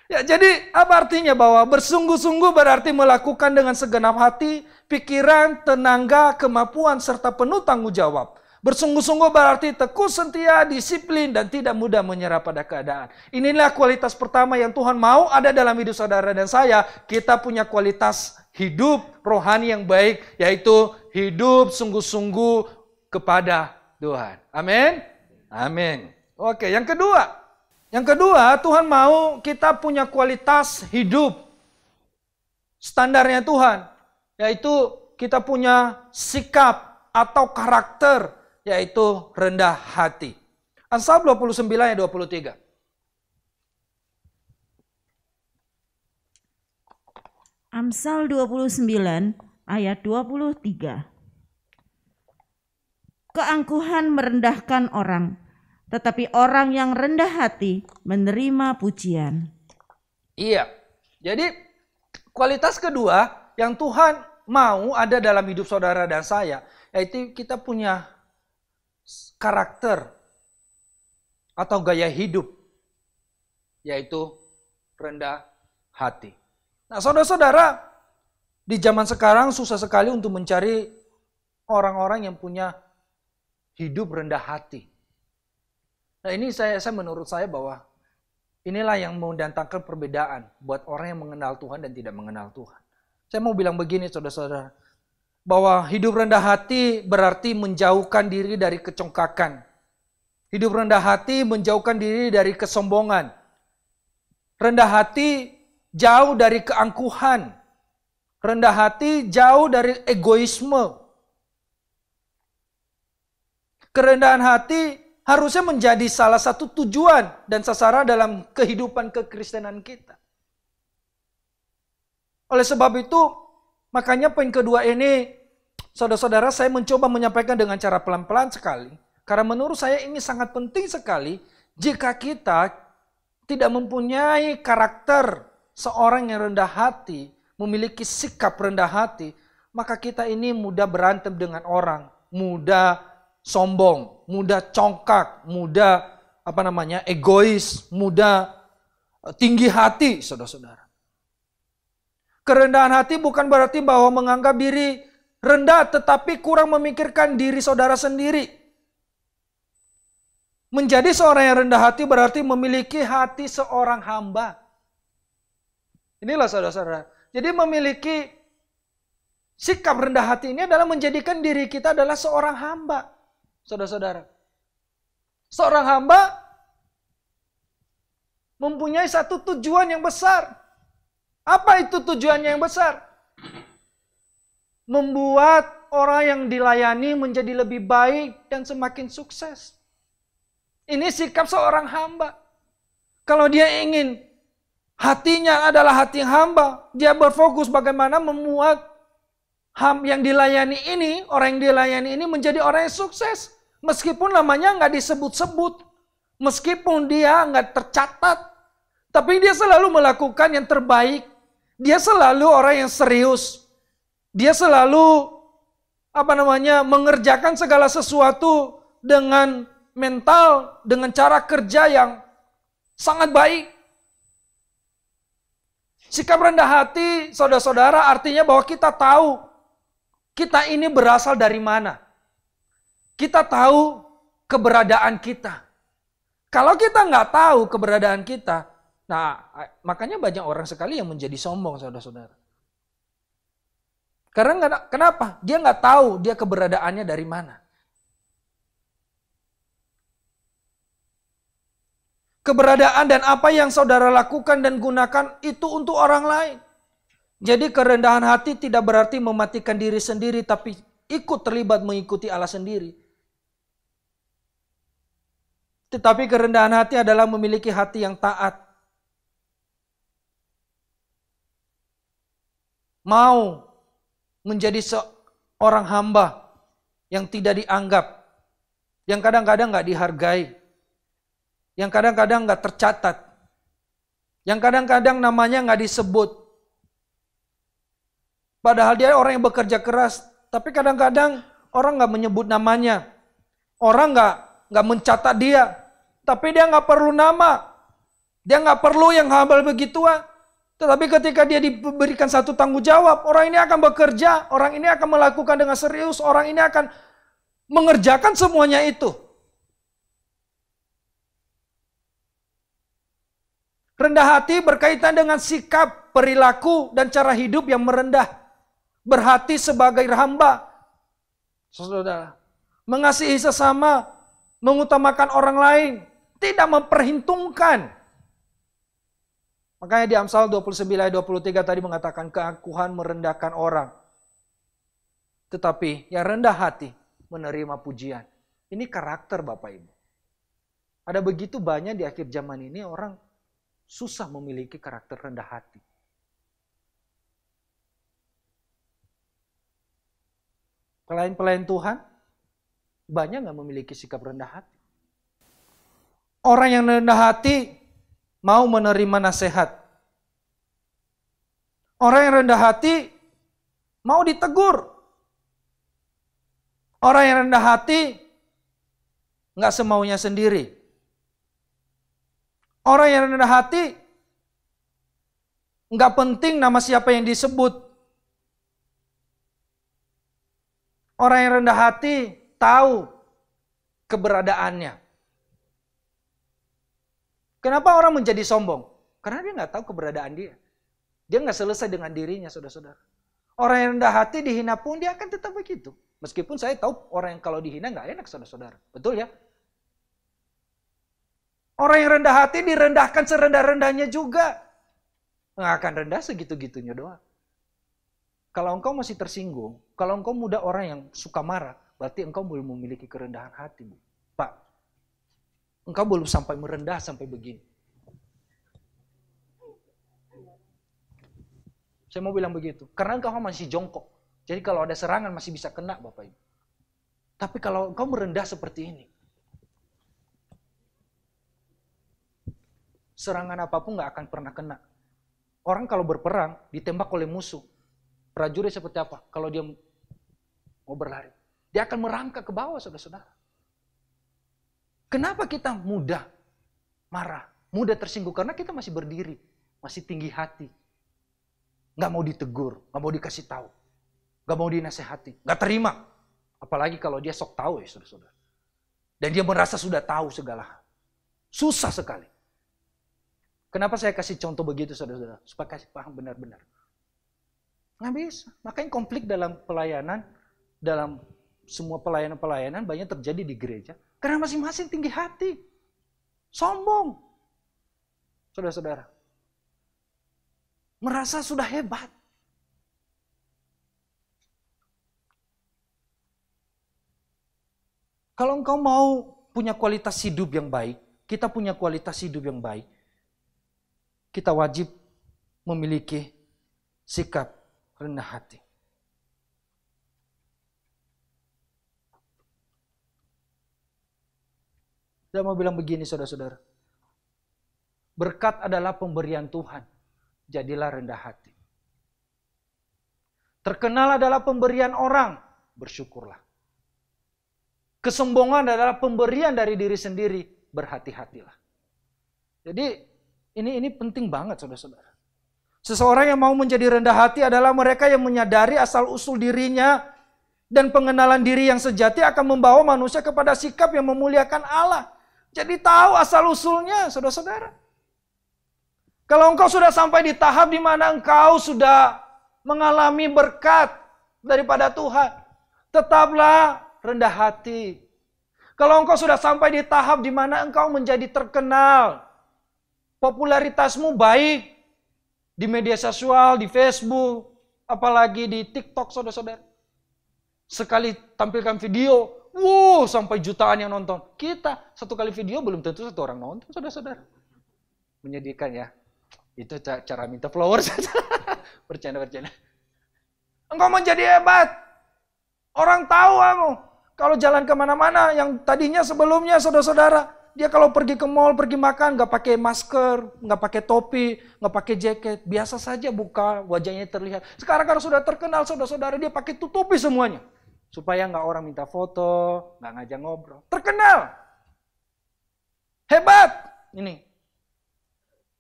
Speaker 1: Ya, jadi apa artinya bahwa bersungguh-sungguh berarti melakukan dengan segenap hati, pikiran, tenaga, kemampuan serta penuh tanggung jawab. Bersungguh-sungguh berarti tekun sentia, disiplin dan tidak mudah menyerah pada keadaan. Inilah kualitas pertama yang Tuhan mau ada dalam hidup saudara dan saya. Kita punya kualitas hidup rohani yang baik yaitu hidup sungguh-sungguh kepada Tuhan. Amin. Amin. Oke, yang kedua. Yang kedua, Tuhan mau kita punya kualitas hidup. Standarnya Tuhan, yaitu kita punya sikap atau karakter, yaitu rendah hati. Amsal 29 ayat 23.
Speaker 2: Amsal 29 ayat 23. Keangkuhan merendahkan orang, tetapi orang yang
Speaker 1: rendah hati menerima pujian. Iya. Jadi kualitas kedua yang Tuhan mau ada dalam hidup saudara dan saya yaitu kita punya karakter atau gaya hidup yaitu rendah hati. Nah, saudara-saudara, di zaman sekarang susah sekali untuk mencari orang-orang yang punya hidup rendah hati. Nah ini saya, saya menurut saya bahwa inilah yang mendatangkan perbedaan buat orang yang mengenal Tuhan dan tidak mengenal Tuhan. Saya mau bilang begini saudara-saudara, bahwa hidup rendah hati berarti menjauhkan diri dari kecongkakan. Hidup rendah hati menjauhkan diri dari kesombongan. Rendah hati jauh dari keangkuhan. Rendah hati jauh dari egoisme. Kerendahan hati harusnya menjadi salah satu tujuan dan sasaran dalam kehidupan kekristenan kita. Oleh sebab itu, makanya poin kedua ini, saudara-saudara saya mencoba menyampaikan dengan cara pelan-pelan sekali. Karena menurut saya ini sangat penting sekali jika kita tidak mempunyai karakter seorang yang rendah hati, memiliki sikap rendah hati, maka kita ini mudah berantem dengan orang, mudah sombong, mudah congkak, mudah apa namanya egois, mudah eh, tinggi hati, saudara-saudara. Kerendahan hati bukan berarti bahwa menganggap diri rendah tetapi kurang memikirkan diri saudara sendiri. Menjadi seorang yang rendah hati berarti memiliki hati seorang hamba. Inilah saudara-saudara. Jadi memiliki sikap rendah hati ini adalah menjadikan diri kita adalah seorang hamba saudara-saudara. Seorang hamba mempunyai satu tujuan yang besar. Apa itu tujuannya yang besar? Membuat orang yang dilayani menjadi lebih baik dan semakin sukses. Ini sikap seorang hamba. Kalau dia ingin hatinya adalah hati hamba, dia berfokus bagaimana memuat ham yang dilayani ini, orang yang dilayani ini menjadi orang yang sukses. Meskipun namanya nggak disebut-sebut, meskipun dia nggak tercatat, tapi dia selalu melakukan yang terbaik. Dia selalu orang yang serius. Dia selalu apa namanya mengerjakan segala sesuatu dengan mental, dengan cara kerja yang sangat baik. Sikap rendah hati, saudara-saudara, artinya bahwa kita tahu kita ini berasal dari mana kita tahu keberadaan kita. Kalau kita nggak tahu keberadaan kita, nah makanya banyak orang sekali yang menjadi sombong saudara-saudara. Karena gak, kenapa? Dia nggak tahu dia keberadaannya dari mana. Keberadaan dan apa yang saudara lakukan dan gunakan itu untuk orang lain. Jadi kerendahan hati tidak berarti mematikan diri sendiri tapi ikut terlibat mengikuti Allah sendiri. Tetapi kerendahan hati adalah memiliki hati yang taat. Mau menjadi seorang hamba yang tidak dianggap, yang kadang-kadang gak dihargai, yang kadang-kadang gak tercatat, yang kadang-kadang namanya gak disebut. Padahal dia orang yang bekerja keras, tapi kadang-kadang orang gak menyebut namanya, orang gak nggak mencatat dia. Tapi dia nggak perlu nama. Dia nggak perlu yang hambal begituan. Tetapi ketika dia diberikan satu tanggung jawab, orang ini akan bekerja, orang ini akan melakukan dengan serius, orang ini akan mengerjakan semuanya itu. Rendah hati berkaitan dengan sikap, perilaku, dan cara hidup yang merendah. Berhati sebagai hamba. Saudara, mengasihi sesama, mengutamakan orang lain, tidak memperhitungkan. Makanya di Amsal 29 ayat 23 tadi mengatakan keakuhan merendahkan orang. Tetapi yang rendah hati menerima pujian. Ini karakter Bapak Ibu. Ada begitu banyak di akhir zaman ini orang susah memiliki karakter rendah hati. Pelayan-pelayan Tuhan banyak nggak memiliki sikap rendah hati. Orang yang rendah hati mau menerima nasihat. Orang yang rendah hati mau ditegur. Orang yang rendah hati nggak semaunya sendiri. Orang yang rendah hati nggak penting nama siapa yang disebut. Orang yang rendah hati tahu keberadaannya. Kenapa orang menjadi sombong? Karena dia nggak tahu keberadaan dia. Dia nggak selesai dengan dirinya, saudara-saudara. Orang yang rendah hati dihina pun dia akan tetap begitu. Meskipun saya tahu orang yang kalau dihina nggak enak, saudara-saudara. Betul ya? Orang yang rendah hati direndahkan serendah-rendahnya juga. Nggak akan rendah segitu-gitunya doa. Kalau engkau masih tersinggung, kalau engkau muda orang yang suka marah, berarti engkau belum memiliki kerendahan hati, Bu. Pak, engkau belum sampai merendah sampai begini. Saya mau bilang begitu. Karena engkau masih jongkok. Jadi kalau ada serangan masih bisa kena Bapak Ibu. Tapi kalau engkau merendah seperti ini, serangan apapun nggak akan pernah kena. Orang kalau berperang ditembak oleh musuh, prajurit seperti apa? Kalau dia mau berlari, dia akan merangkak ke bawah, saudara-saudara. Kenapa kita mudah marah, mudah tersinggung? Karena kita masih berdiri, masih tinggi hati. Nggak mau ditegur, nggak mau dikasih tahu. Nggak mau dinasehati, nggak terima. Apalagi kalau dia sok tahu ya saudara-saudara. Dan dia merasa sudah tahu segala hal. Susah sekali. Kenapa saya kasih contoh begitu saudara-saudara? Supaya kasih paham benar-benar. Nggak bisa. Makanya konflik dalam pelayanan, dalam semua pelayanan-pelayanan banyak terjadi di gereja karena masing-masing tinggi hati, sombong. Saudara-saudara, merasa sudah hebat. Kalau engkau mau punya kualitas hidup yang baik, kita punya kualitas hidup yang baik, kita wajib memiliki sikap rendah hati. Saya mau bilang begini saudara-saudara. Berkat adalah pemberian Tuhan. Jadilah rendah hati. Terkenal adalah pemberian orang. Bersyukurlah. Kesombongan adalah pemberian dari diri sendiri. Berhati-hatilah. Jadi ini ini penting banget saudara-saudara. Seseorang yang mau menjadi rendah hati adalah mereka yang menyadari asal-usul dirinya dan pengenalan diri yang sejati akan membawa manusia kepada sikap yang memuliakan Allah. Jadi tahu asal-usulnya, saudara-saudara. Kalau engkau sudah sampai di tahap di mana engkau sudah mengalami berkat daripada Tuhan, tetaplah rendah hati. Kalau engkau sudah sampai di tahap di mana engkau menjadi terkenal, popularitasmu baik di media sosial, di Facebook, apalagi di TikTok saudara-saudara. Sekali tampilkan video, Wow, sampai jutaan yang nonton. Kita satu kali video belum tentu satu orang nonton, saudara-saudara. Menyedihkan ya. Itu cara minta followers. Bercanda-bercanda. Engkau menjadi hebat. Orang tahu kamu. Kalau jalan kemana-mana, yang tadinya sebelumnya saudara-saudara, dia kalau pergi ke mall, pergi makan, nggak pakai masker, nggak pakai topi, nggak pakai jaket, biasa saja buka, wajahnya terlihat. Sekarang karena sudah terkenal, saudara-saudara dia pakai tutupi semuanya. Supaya nggak orang minta foto, nggak ngajak ngobrol. Terkenal. Hebat ini.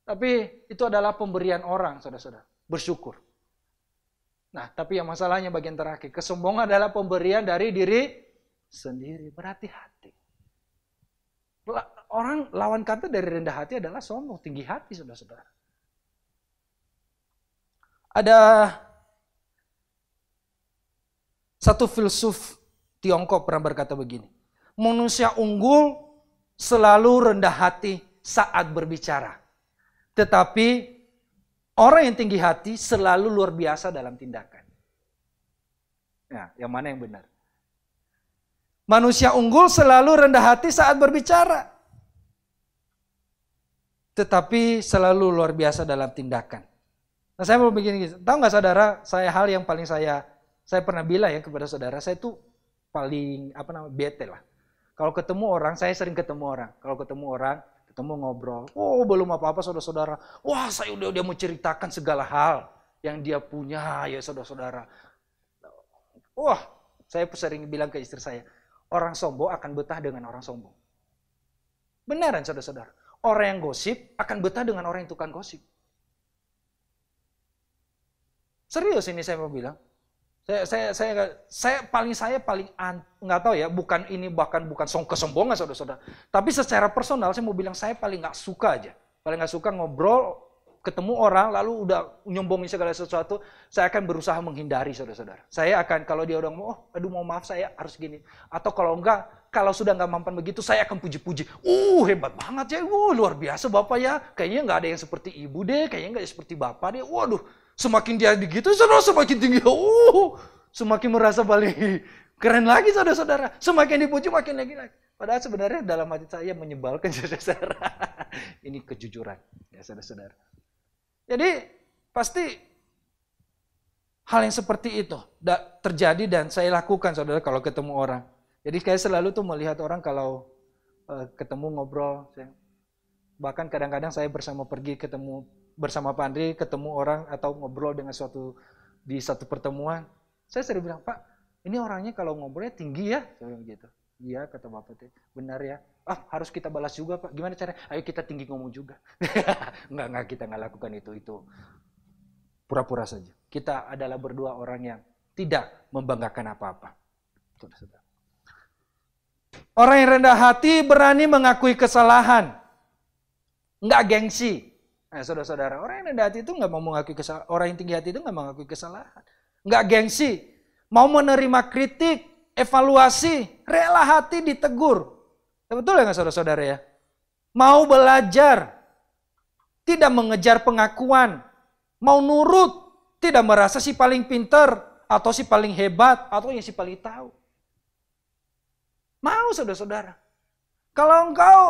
Speaker 1: Tapi itu adalah pemberian orang, saudara-saudara. Bersyukur. Nah, tapi yang masalahnya bagian terakhir. Kesombongan adalah pemberian dari diri sendiri. Berhati-hati. Orang lawan kata dari rendah hati adalah sombong, tinggi hati, saudara-saudara. Ada satu filsuf Tiongkok pernah berkata begini, manusia unggul selalu rendah hati saat berbicara. Tetapi orang yang tinggi hati selalu luar biasa dalam tindakan. Ya, yang mana yang benar? Manusia unggul selalu rendah hati saat berbicara. Tetapi selalu luar biasa dalam tindakan. Nah, saya mau begini, tahu nggak saudara, saya hal yang paling saya saya pernah bilang ya kepada saudara, saya tuh paling apa namanya bete lah. Kalau ketemu orang, saya sering ketemu orang. Kalau ketemu orang, ketemu ngobrol. Oh belum apa-apa saudara-saudara. Wah saya udah udah ceritakan segala hal yang dia punya ya saudara-saudara. Wah saya sering bilang ke istri saya, orang sombong akan betah dengan orang sombong. Beneran saudara-saudara. Orang yang gosip akan betah dengan orang yang tukang gosip. Serius ini saya mau bilang. Saya saya saya saya paling saya paling nggak tahu ya, bukan ini bahkan bukan song kesombongan saudara-saudara. Tapi secara personal saya mau bilang saya paling nggak suka aja. Paling nggak suka ngobrol, ketemu orang lalu udah nyombongin segala sesuatu, saya akan berusaha menghindari saudara-saudara. Saya akan kalau dia udah mau, oh, aduh mau maaf saya harus gini. Atau kalau enggak, kalau sudah nggak mampan begitu, saya akan puji-puji. Uh hebat banget ya, uh luar biasa bapak ya. Kayaknya nggak ada yang seperti ibu deh, kayaknya nggak seperti bapak deh. Waduh, Semakin dia begitu, saudara semakin tinggi. Uh, semakin merasa paling keren lagi saudara-saudara. Semakin dipuji, makin lagi lagi. Padahal sebenarnya dalam hati saya menyebalkan saudara-saudara. Ini kejujuran ya saudara-saudara. Jadi pasti hal yang seperti itu terjadi dan saya lakukan saudara kalau ketemu orang. Jadi saya selalu tuh melihat orang kalau eh, ketemu ngobrol, bahkan kadang-kadang saya bersama pergi ketemu bersama Pak Andri ketemu orang atau ngobrol dengan suatu di satu pertemuan, saya sering bilang, Pak, ini orangnya kalau ngobrolnya tinggi ya, saya gitu. Iya, kata Bapak teh, benar ya. Ah, harus kita balas juga Pak. Gimana caranya? Ayo kita tinggi ngomong juga. nggak, nggak, kita nggak lakukan itu. Itu pura-pura saja. Kita adalah berdua orang yang tidak membanggakan apa-apa. Orang yang rendah hati berani mengakui kesalahan. Nggak gengsi. Nah, saudara-saudara, orang yang rendah hati itu nggak mau mengakui kesalahan. Orang yang tinggi hati itu nggak mengakui kesalahan. Nggak gengsi. Mau menerima kritik, evaluasi, rela hati ditegur. Ya, betul ya nggak saudara-saudara ya? Mau belajar, tidak mengejar pengakuan. Mau nurut, tidak merasa si paling pinter, atau si paling hebat, atau yang si paling tahu. Mau saudara-saudara. Kalau engkau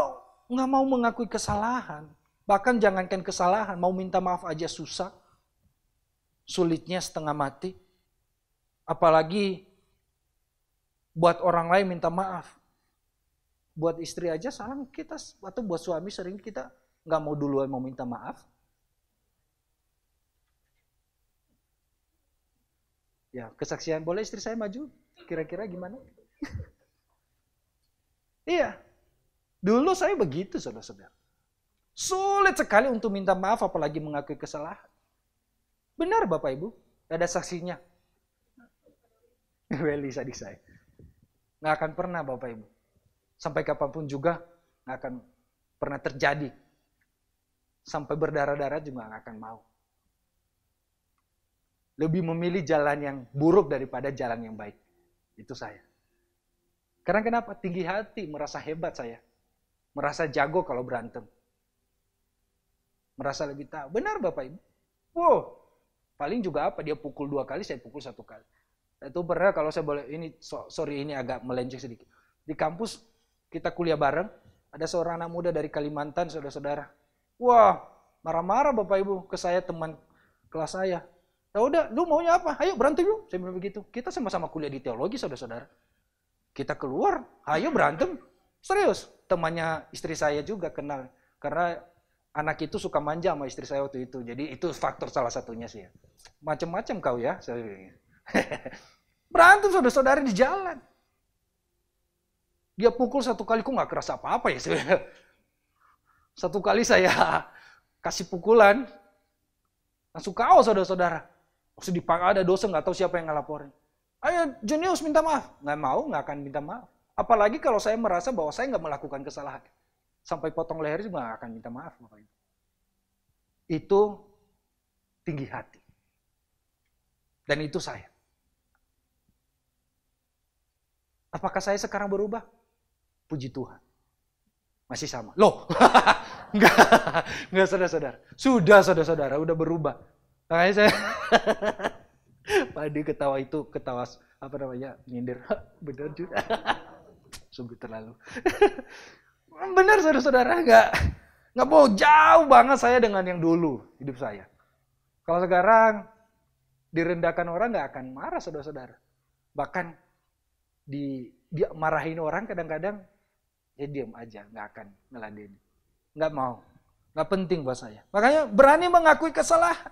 Speaker 1: nggak mau mengakui kesalahan, Bahkan jangankan kesalahan, mau minta maaf aja susah. Sulitnya setengah mati. Apalagi buat orang lain minta maaf. Buat istri aja salah kita, atau buat suami sering kita nggak mau duluan mau minta maaf. Ya, kesaksian boleh istri saya maju? Kira-kira gimana? iya. Dulu saya begitu, saudara-saudara. Sulit sekali untuk minta maaf apalagi mengakui kesalahan. Benar Bapak Ibu, ada saksinya. Well, Lisa, saya. Nggak akan pernah Bapak Ibu. Sampai kapanpun juga nggak akan pernah terjadi. Sampai berdarah-darah juga nggak akan mau. Lebih memilih jalan yang buruk daripada jalan yang baik. Itu saya. Karena kenapa? Tinggi hati, merasa hebat saya. Merasa jago kalau berantem merasa lebih tahu. Benar Bapak Ibu? Wow, paling juga apa? Dia pukul dua kali, saya pukul satu kali. Itu pernah kalau saya boleh, ini sorry ini agak melenceng sedikit. Di kampus kita kuliah bareng, ada seorang anak muda dari Kalimantan, saudara-saudara. Wah, marah-marah Bapak Ibu ke saya teman kelas saya. Ya udah, lu maunya apa? Ayo berantem yuk. Saya bilang begitu. Kita sama-sama kuliah di teologi, saudara-saudara. Kita keluar, ayo berantem. Serius, temannya istri saya juga kenal. Karena anak itu suka manja sama istri saya waktu itu. Jadi itu faktor salah satunya sih. Ya. Macam-macam kau ya, saya gitu. Berantem saudara-saudari di jalan. Dia pukul satu kali, kok gak kerasa apa-apa ya. Saya. Satu kali saya kasih pukulan, langsung kau saudara-saudara. Maksud dipakai ada dosa, nggak tahu siapa yang ngelaporin. Ayo Junius minta maaf. Gak mau, gak akan minta maaf. Apalagi kalau saya merasa bahwa saya gak melakukan kesalahan sampai potong leher juga akan minta maaf Bapak Ibu. Itu tinggi hati. Dan itu saya. Apakah saya sekarang berubah? Puji Tuhan. Masih sama. Loh, enggak, enggak saudara-saudara. Sudah saudara-saudara, udah berubah. Makanya saya, Padi ketawa itu, ketawa apa namanya, nyindir. Benar juga. Sungguh terlalu. Benar saudara-saudara, nggak nggak mau jauh banget saya dengan yang dulu hidup saya. Kalau sekarang direndahkan orang nggak akan marah saudara-saudara. Bahkan di dia marahin orang kadang-kadang ya diam aja, nggak akan ngeladeni. Nggak mau, nggak penting buat saya. Makanya berani mengakui kesalahan.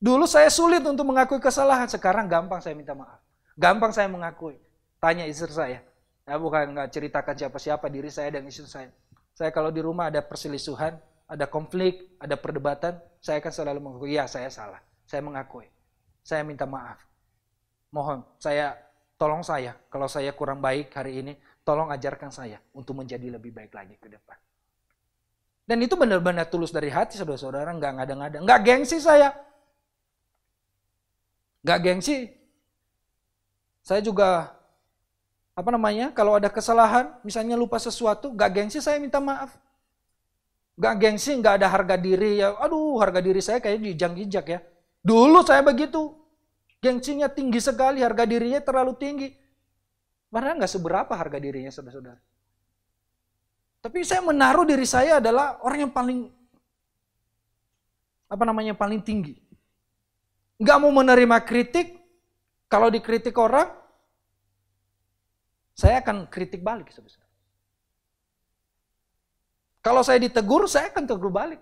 Speaker 1: Dulu saya sulit untuk mengakui kesalahan, sekarang gampang saya minta maaf. Gampang saya mengakui. Tanya istri saya. Ya bukan nggak ceritakan siapa-siapa diri saya dan istri saya. Saya kalau di rumah ada perselisuhan, ada konflik, ada perdebatan, saya akan selalu mengakui, ya saya salah. Saya mengakui. Saya minta maaf. Mohon, saya tolong saya. Kalau saya kurang baik hari ini, tolong ajarkan saya untuk menjadi lebih baik lagi ke depan. Dan itu benar-benar tulus dari hati saudara-saudara, nggak ngada-ngada. Nggak gengsi saya. Enggak gengsi. Saya juga apa namanya kalau ada kesalahan misalnya lupa sesuatu gak gengsi saya minta maaf gak gengsi gak ada harga diri ya aduh harga diri saya kayak dijang-jijak ya dulu saya begitu gengsinya tinggi sekali harga dirinya terlalu tinggi padahal nggak seberapa harga dirinya saudara-saudara tapi saya menaruh diri saya adalah orang yang paling apa namanya paling tinggi nggak mau menerima kritik kalau dikritik orang saya akan kritik balik Kalau saya ditegur, saya akan tegur balik.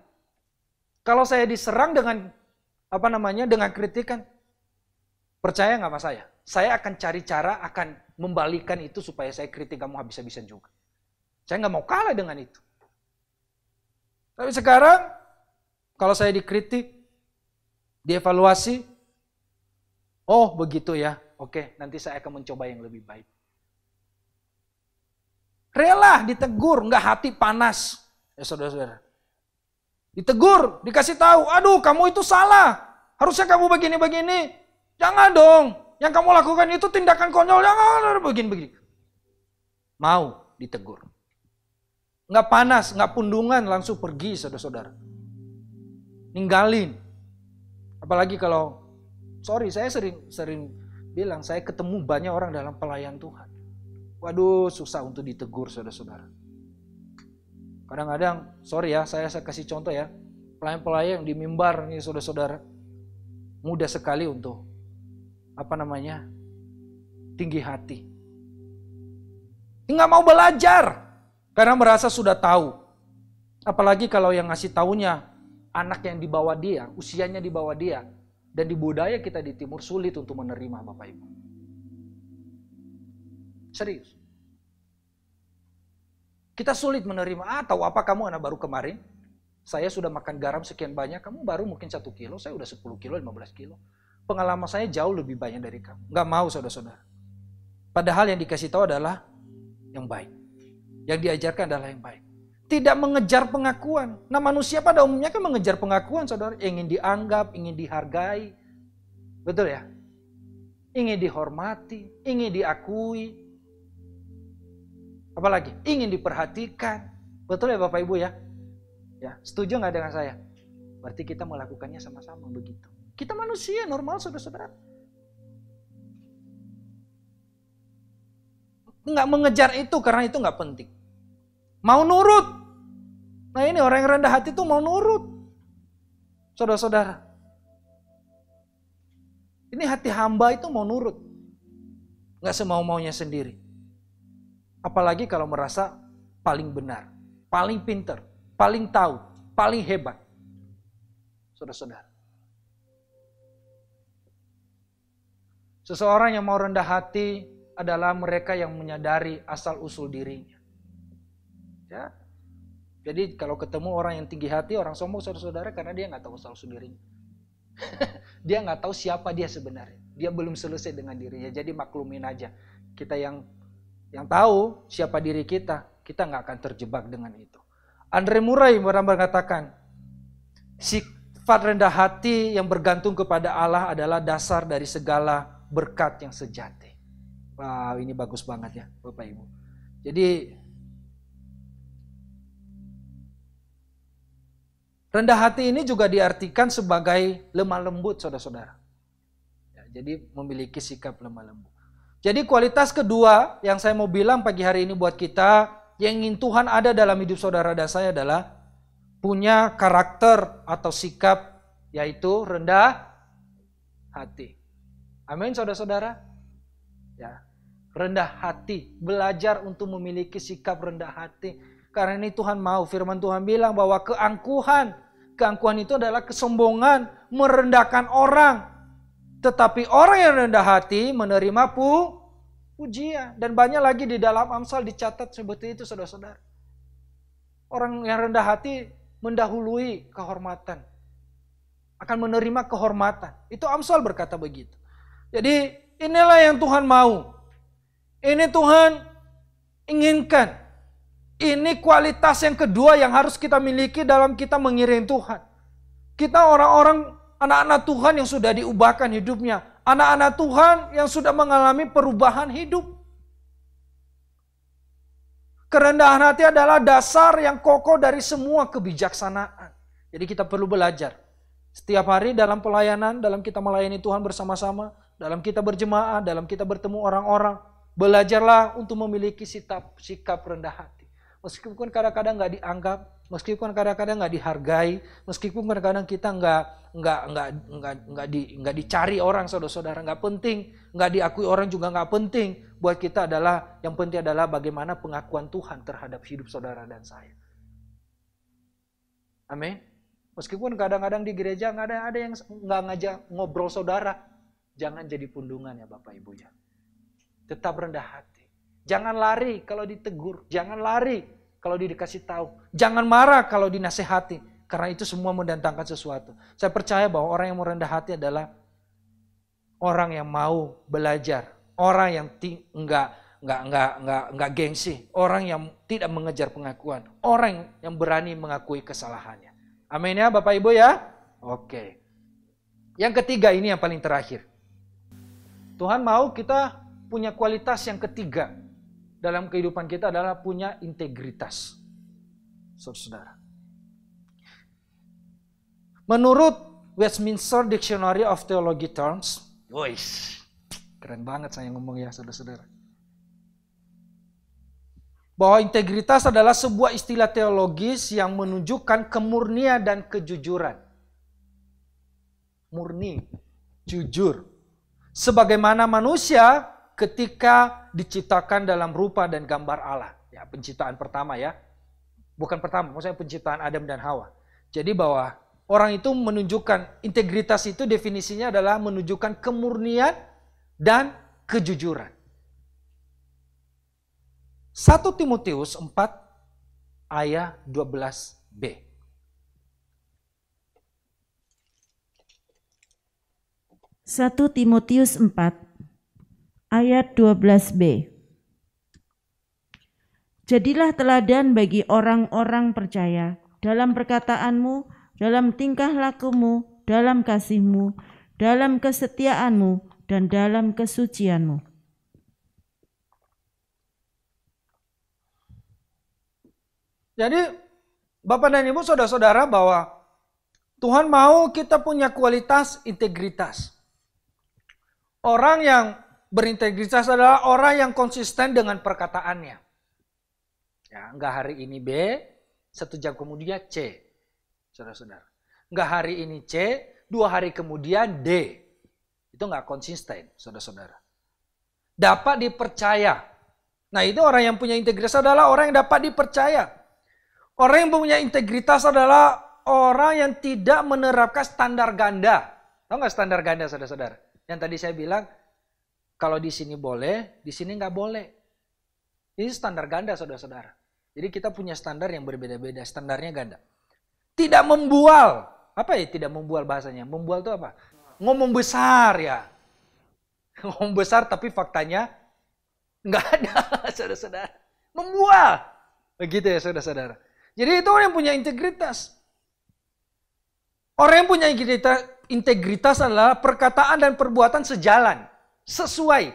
Speaker 1: Kalau saya diserang dengan apa namanya dengan kritikan, percaya nggak mas saya? Saya akan cari cara akan membalikan itu supaya saya kritik kamu habis-habisan juga. Saya nggak mau kalah dengan itu. Tapi sekarang kalau saya dikritik, dievaluasi, oh begitu ya, oke nanti saya akan mencoba yang lebih baik. Rela ditegur, nggak hati panas. Ya saudara-saudara. Ditegur, dikasih tahu, aduh kamu itu salah. Harusnya kamu begini-begini. Jangan dong. Yang kamu lakukan itu tindakan konyol. Jangan begini-begini. Mau ditegur. Nggak panas, nggak pundungan, langsung pergi saudara-saudara. Ninggalin. Apalagi kalau, sorry saya sering sering bilang, saya ketemu banyak orang dalam pelayan Tuhan. Waduh, susah untuk ditegur saudara-saudara. Kadang-kadang, sorry ya, saya, saya kasih contoh ya. Pelayan-pelayan yang di mimbar nih saudara-saudara, mudah sekali untuk apa namanya tinggi hati. Nggak mau belajar karena merasa sudah tahu. Apalagi kalau yang ngasih tahunya anak yang dibawa dia, usianya dibawa dia, dan di budaya kita di timur sulit untuk menerima Bapak Ibu. Serius. Kita sulit menerima, ah tahu apa kamu anak baru kemarin? Saya sudah makan garam sekian banyak, kamu baru mungkin satu kilo, saya sudah 10 kilo, 15 kilo. Pengalaman saya jauh lebih banyak dari kamu. Gak mau saudara-saudara. Padahal yang dikasih tahu adalah yang baik. Yang diajarkan adalah yang baik. Tidak mengejar pengakuan. Nah manusia pada umumnya kan mengejar pengakuan saudara. Ingin dianggap, ingin dihargai. Betul ya? Ingin dihormati, ingin diakui, apalagi ingin diperhatikan. Betul ya Bapak Ibu ya? Ya, setuju nggak dengan saya? Berarti kita melakukannya sama-sama begitu. Kita manusia normal saudara-saudara. Nggak mengejar itu karena itu nggak penting. Mau nurut. Nah ini orang yang rendah hati itu mau nurut. Saudara-saudara. Ini hati hamba itu mau nurut. Nggak semau-maunya sendiri. Apalagi kalau merasa paling benar, paling pinter, paling tahu, paling hebat. Saudara-saudara. Seseorang yang mau rendah hati adalah mereka yang menyadari asal-usul dirinya. Ya. Jadi kalau ketemu orang yang tinggi hati, orang sombong saudara-saudara karena dia nggak tahu asal-usul dirinya. dia nggak tahu siapa dia sebenarnya. Dia belum selesai dengan dirinya. Jadi maklumin aja. Kita yang yang tahu siapa diri kita, kita nggak akan terjebak dengan itu. Andre Murai mengatakan, sifat rendah hati yang bergantung kepada Allah adalah dasar dari segala berkat yang sejati. Wow, ini bagus banget ya Bapak Ibu. Jadi rendah hati ini juga diartikan sebagai lemah lembut saudara-saudara. Ya, jadi memiliki sikap lemah lembut. Jadi kualitas kedua yang saya mau bilang pagi hari ini buat kita yang ingin Tuhan ada dalam hidup saudara dan saya adalah punya karakter atau sikap yaitu rendah hati. Amin saudara-saudara. Ya. Rendah hati, belajar untuk memiliki sikap rendah hati. Karena ini Tuhan mau, firman Tuhan bilang bahwa keangkuhan, keangkuhan itu adalah kesombongan, merendahkan orang, tetapi orang yang rendah hati menerima pu pujian. Dan banyak lagi di dalam Amsal dicatat seperti itu saudara-saudara. Orang yang rendah hati mendahului kehormatan. Akan menerima kehormatan. Itu Amsal berkata begitu. Jadi inilah yang Tuhan mau. Ini Tuhan inginkan. Ini kualitas yang kedua yang harus kita miliki dalam kita mengiring Tuhan. Kita orang-orang Anak-anak Tuhan yang sudah diubahkan hidupnya. Anak-anak Tuhan yang sudah mengalami perubahan hidup. Kerendahan hati adalah dasar yang kokoh dari semua kebijaksanaan. Jadi kita perlu belajar. Setiap hari dalam pelayanan, dalam kita melayani Tuhan bersama-sama, dalam kita berjemaah, dalam kita bertemu orang-orang, belajarlah untuk memiliki sikap, sikap rendah hati. Meskipun kadang-kadang nggak dianggap, meskipun kadang-kadang nggak dihargai, meskipun kadang-kadang kita nggak nggak nggak nggak nggak di nggak dicari orang saudara-saudara nggak penting, nggak diakui orang juga nggak penting. Buat kita adalah yang penting adalah bagaimana pengakuan Tuhan terhadap hidup saudara dan saya. Amin. Meskipun kadang-kadang di gereja nggak ada ada yang nggak ngajak ngobrol saudara, jangan jadi pundungan ya Bapak Ibu ya. Tetap rendah hati. Jangan lari kalau ditegur, jangan lari kalau dikasih tahu. Jangan marah kalau dinasehati. Karena itu semua mendatangkan sesuatu. Saya percaya bahwa orang yang merendah hati adalah orang yang mau belajar. Orang yang enggak nggak nggak nggak nggak gengsi orang yang tidak mengejar pengakuan orang yang berani mengakui kesalahannya amin ya bapak ibu ya oke yang ketiga ini yang paling terakhir Tuhan mau kita punya kualitas yang ketiga dalam kehidupan kita adalah punya integritas. Saudara-saudara. Menurut Westminster Dictionary of Theology Terms, Wois, keren banget saya ngomong ya saudara-saudara. Bahwa integritas adalah sebuah istilah teologis yang menunjukkan kemurnian dan kejujuran. Murni, jujur. Sebagaimana manusia ketika diciptakan dalam rupa dan gambar Allah. Ya, penciptaan pertama ya. Bukan pertama, maksudnya penciptaan Adam dan Hawa. Jadi bahwa orang itu menunjukkan integritas itu definisinya adalah menunjukkan kemurnian dan kejujuran. 1 Timotius 4 ayat 12b.
Speaker 2: Satu Timotius 4 ayat 12b. Jadilah teladan bagi orang-orang percaya dalam perkataanmu, dalam tingkah lakumu, dalam kasihmu, dalam kesetiaanmu, dan dalam kesucianmu.
Speaker 1: Jadi, Bapak dan Ibu, saudara-saudara, bahwa Tuhan mau kita punya kualitas integritas. Orang yang Berintegritas adalah orang yang konsisten dengan perkataannya. Ya, enggak hari ini B, satu jam kemudian C. Saudara-saudara. Enggak hari ini C, dua hari kemudian D. Itu enggak konsisten, saudara-saudara. Dapat dipercaya. Nah itu orang yang punya integritas adalah orang yang dapat dipercaya. Orang yang punya integritas adalah orang yang tidak menerapkan standar ganda. Tahu nggak standar ganda saudara-saudara? Yang tadi saya bilang kalau di sini boleh, di sini nggak boleh. Ini standar ganda, saudara-saudara. Jadi kita punya standar yang berbeda-beda. Standarnya ganda. Tidak membual. Apa ya tidak membual bahasanya? Membual itu apa? Ngomong besar ya. Ngomong besar tapi faktanya nggak ada, saudara-saudara. Membual. Begitu ya, saudara-saudara. Jadi itu orang yang punya integritas. Orang yang punya integritas, adalah perkataan dan perbuatan sejalan sesuai.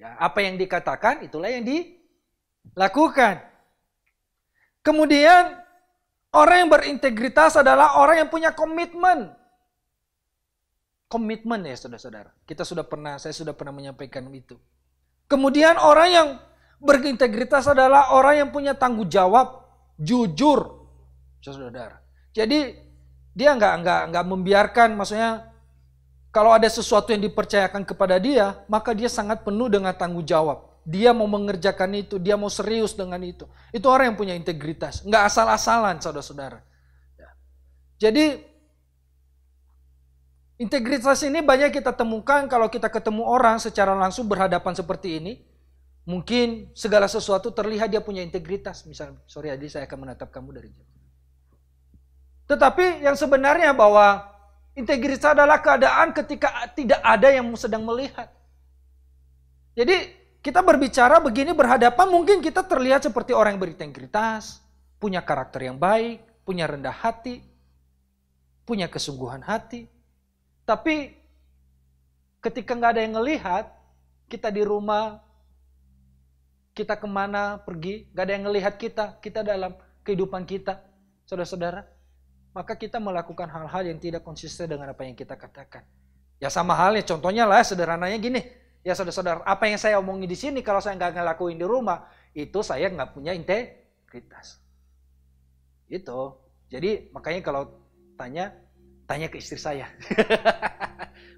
Speaker 1: Ya, apa yang dikatakan itulah yang dilakukan. Kemudian orang yang berintegritas adalah orang yang punya komitmen. Komitmen ya saudara-saudara. Kita sudah pernah, saya sudah pernah menyampaikan itu. Kemudian orang yang berintegritas adalah orang yang punya tanggung jawab, jujur, saudara-saudara. Jadi dia nggak nggak nggak membiarkan, maksudnya kalau ada sesuatu yang dipercayakan kepada dia, maka dia sangat penuh dengan tanggung jawab. Dia mau mengerjakan itu, dia mau serius dengan itu. Itu orang yang punya integritas, nggak asal-asalan, saudara-saudara. Ya. Jadi integritas ini banyak kita temukan kalau kita ketemu orang secara langsung berhadapan seperti ini. Mungkin segala sesuatu terlihat dia punya integritas. Misalnya, sorry Adi saya akan menatap kamu dari jauh. Tetapi yang sebenarnya bahwa Integritas adalah keadaan ketika tidak ada yang sedang melihat. Jadi kita berbicara begini berhadapan mungkin kita terlihat seperti orang yang berintegritas, punya karakter yang baik, punya rendah hati, punya kesungguhan hati. Tapi ketika nggak ada yang ngelihat, kita di rumah, kita kemana pergi, nggak ada yang ngelihat kita, kita dalam kehidupan kita, saudara-saudara maka kita melakukan hal-hal yang tidak konsisten dengan apa yang kita katakan. Ya sama halnya, contohnya lah sederhananya gini, ya saudara-saudara, apa yang saya omongin di sini kalau saya nggak ngelakuin di rumah, itu saya nggak punya integritas. Itu, jadi makanya kalau tanya, tanya ke istri saya.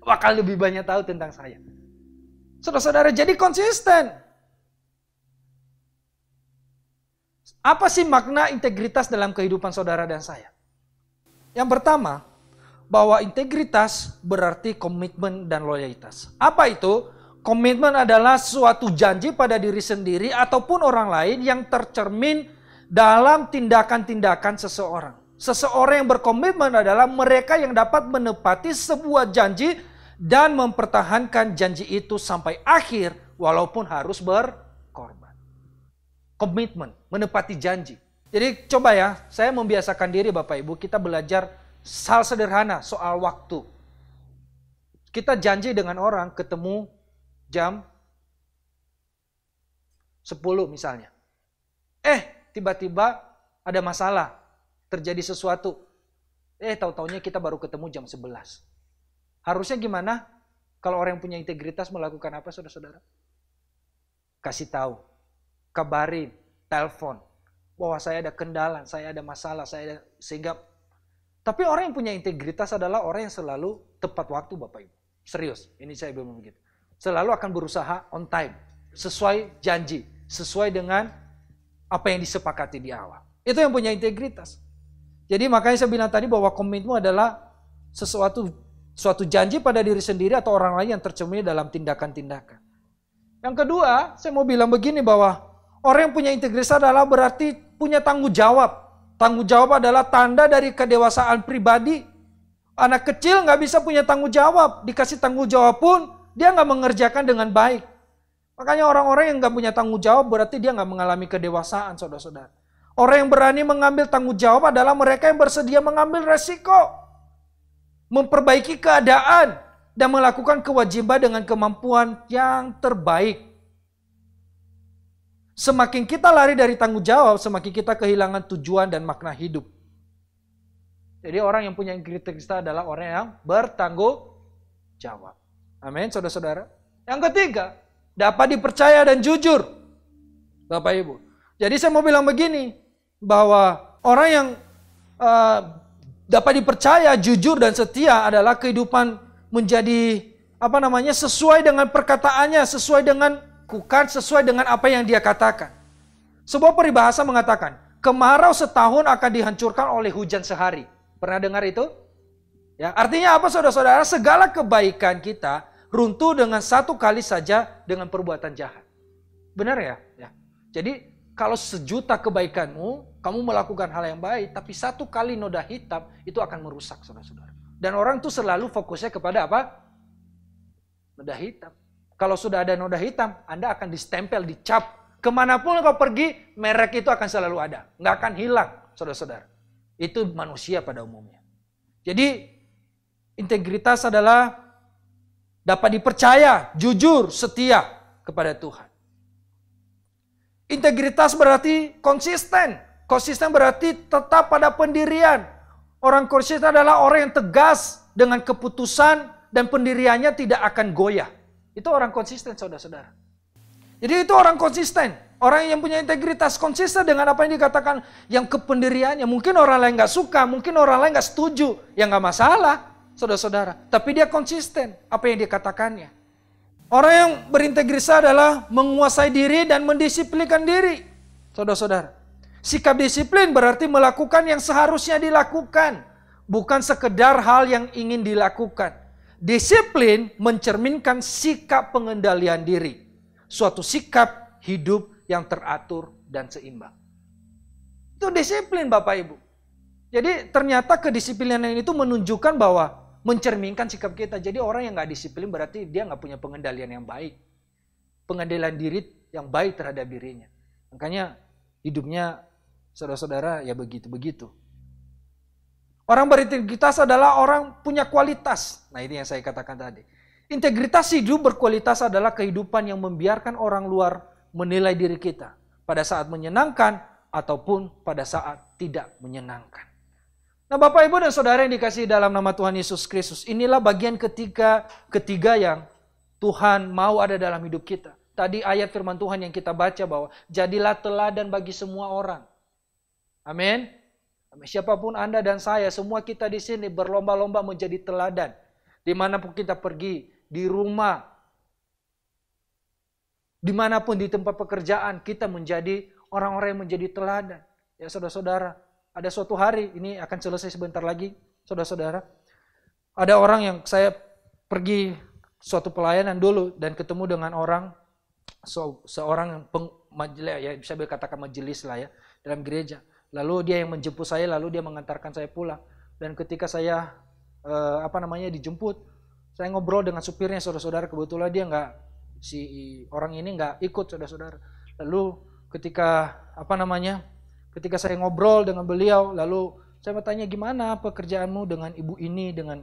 Speaker 1: Bakal lebih banyak tahu tentang saya. Saudara-saudara, jadi konsisten. Apa sih makna integritas dalam kehidupan saudara dan saya? Yang pertama, bahwa integritas berarti komitmen dan loyalitas. Apa itu? Komitmen adalah suatu janji pada diri sendiri ataupun orang lain yang tercermin dalam tindakan-tindakan seseorang. Seseorang yang berkomitmen adalah mereka yang dapat menepati sebuah janji dan mempertahankan janji itu sampai akhir walaupun harus berkorban. Komitmen, menepati janji. Jadi coba ya, saya membiasakan diri Bapak Ibu, kita belajar hal sederhana soal waktu. Kita janji dengan orang ketemu jam 10 misalnya. Eh, tiba-tiba ada masalah, terjadi sesuatu. Eh, tahu-taunya kita baru ketemu jam 11. Harusnya gimana? Kalau orang yang punya integritas melakukan apa, saudara-saudara? Kasih tahu, kabarin, telepon, bahwa saya ada kendala, saya ada masalah, saya ada sehingga tapi orang yang punya integritas adalah orang yang selalu tepat waktu Bapak Ibu. Serius, ini saya belum begitu. Selalu akan berusaha on time, sesuai janji, sesuai dengan apa yang disepakati di awal. Itu yang punya integritas. Jadi makanya saya bilang tadi bahwa komitmen adalah sesuatu suatu janji pada diri sendiri atau orang lain yang tercermin dalam tindakan-tindakan. Yang kedua, saya mau bilang begini bahwa Orang yang punya integritas adalah berarti punya tanggung jawab. Tanggung jawab adalah tanda dari kedewasaan pribadi. Anak kecil nggak bisa punya tanggung jawab. Dikasih tanggung jawab pun dia nggak mengerjakan dengan baik. Makanya orang-orang yang nggak punya tanggung jawab berarti dia nggak mengalami kedewasaan, saudara-saudara. Orang yang berani mengambil tanggung jawab adalah mereka yang bersedia mengambil resiko. Memperbaiki keadaan dan melakukan kewajiban dengan kemampuan yang terbaik. Semakin kita lari dari tanggung jawab, semakin kita kehilangan tujuan dan makna hidup. Jadi orang yang punya integritas adalah orang yang bertanggung jawab. Amin, saudara-saudara. Yang ketiga, dapat dipercaya dan jujur. Bapak Ibu. Jadi saya mau bilang begini, bahwa orang yang uh, dapat dipercaya, jujur dan setia adalah kehidupan menjadi apa namanya sesuai dengan perkataannya, sesuai dengan lakukan sesuai dengan apa yang dia katakan. Sebuah peribahasa mengatakan, kemarau setahun akan dihancurkan oleh hujan sehari. Pernah dengar itu? Ya, artinya apa saudara-saudara? Segala kebaikan kita runtuh dengan satu kali saja dengan perbuatan jahat. Benar ya? ya. Jadi kalau sejuta kebaikanmu, kamu melakukan hal yang baik, tapi satu kali noda hitam itu akan merusak saudara-saudara. Dan orang itu selalu fokusnya kepada apa? Noda hitam. Kalau sudah ada noda hitam, Anda akan distempel, dicap. Kemanapun kau pergi, merek itu akan selalu ada. Nggak akan hilang, saudara-saudara. Itu manusia pada umumnya. Jadi, integritas adalah dapat dipercaya, jujur, setia kepada Tuhan. Integritas berarti konsisten. Konsisten berarti tetap pada pendirian. Orang konsisten adalah orang yang tegas dengan keputusan dan pendiriannya tidak akan goyah. Itu orang konsisten saudara-saudara. Jadi itu orang konsisten. Orang yang punya integritas konsisten dengan apa yang dikatakan. Yang kependiriannya. Mungkin orang lain gak suka. Mungkin orang lain gak setuju. Ya gak masalah saudara-saudara. Tapi dia konsisten apa yang dikatakannya. Orang yang berintegritas adalah menguasai diri dan mendisiplinkan diri. Saudara-saudara. Sikap disiplin berarti melakukan yang seharusnya dilakukan. Bukan sekedar hal yang ingin dilakukan. Disiplin mencerminkan sikap pengendalian diri, suatu sikap hidup yang teratur dan seimbang. Itu disiplin Bapak Ibu. Jadi ternyata kedisiplinan itu menunjukkan bahwa mencerminkan sikap kita. Jadi orang yang nggak disiplin berarti dia nggak punya pengendalian yang baik. Pengendalian diri yang baik terhadap dirinya. Makanya hidupnya saudara-saudara ya begitu-begitu. Orang berintegritas adalah orang punya kualitas. Nah ini yang saya katakan tadi. Integritas hidup berkualitas adalah kehidupan yang membiarkan orang luar menilai diri kita. Pada saat menyenangkan ataupun pada saat tidak menyenangkan. Nah Bapak Ibu dan Saudara yang dikasih dalam nama Tuhan Yesus Kristus. Inilah bagian ketiga, ketiga yang Tuhan mau ada dalam hidup kita. Tadi ayat firman Tuhan yang kita baca bahwa jadilah teladan bagi semua orang. Amin. Siapapun Anda dan saya, semua kita di sini berlomba-lomba menjadi teladan. Dimanapun kita pergi, di rumah, dimanapun di tempat pekerjaan, kita menjadi orang-orang yang menjadi teladan. Ya saudara-saudara, ada suatu hari, ini akan selesai sebentar lagi, saudara-saudara. Ada orang yang saya pergi suatu pelayanan dulu dan ketemu dengan orang, seorang peng, majelis, ya bisa dikatakan majelis lah ya, dalam gereja Lalu dia yang menjemput saya, lalu dia mengantarkan saya pulang. Dan ketika saya eh, apa namanya dijemput, saya ngobrol dengan supirnya saudara-saudara. Kebetulan dia nggak si orang ini nggak ikut saudara-saudara. Lalu ketika apa namanya, ketika saya ngobrol dengan beliau, lalu saya bertanya gimana pekerjaanmu dengan ibu ini dengan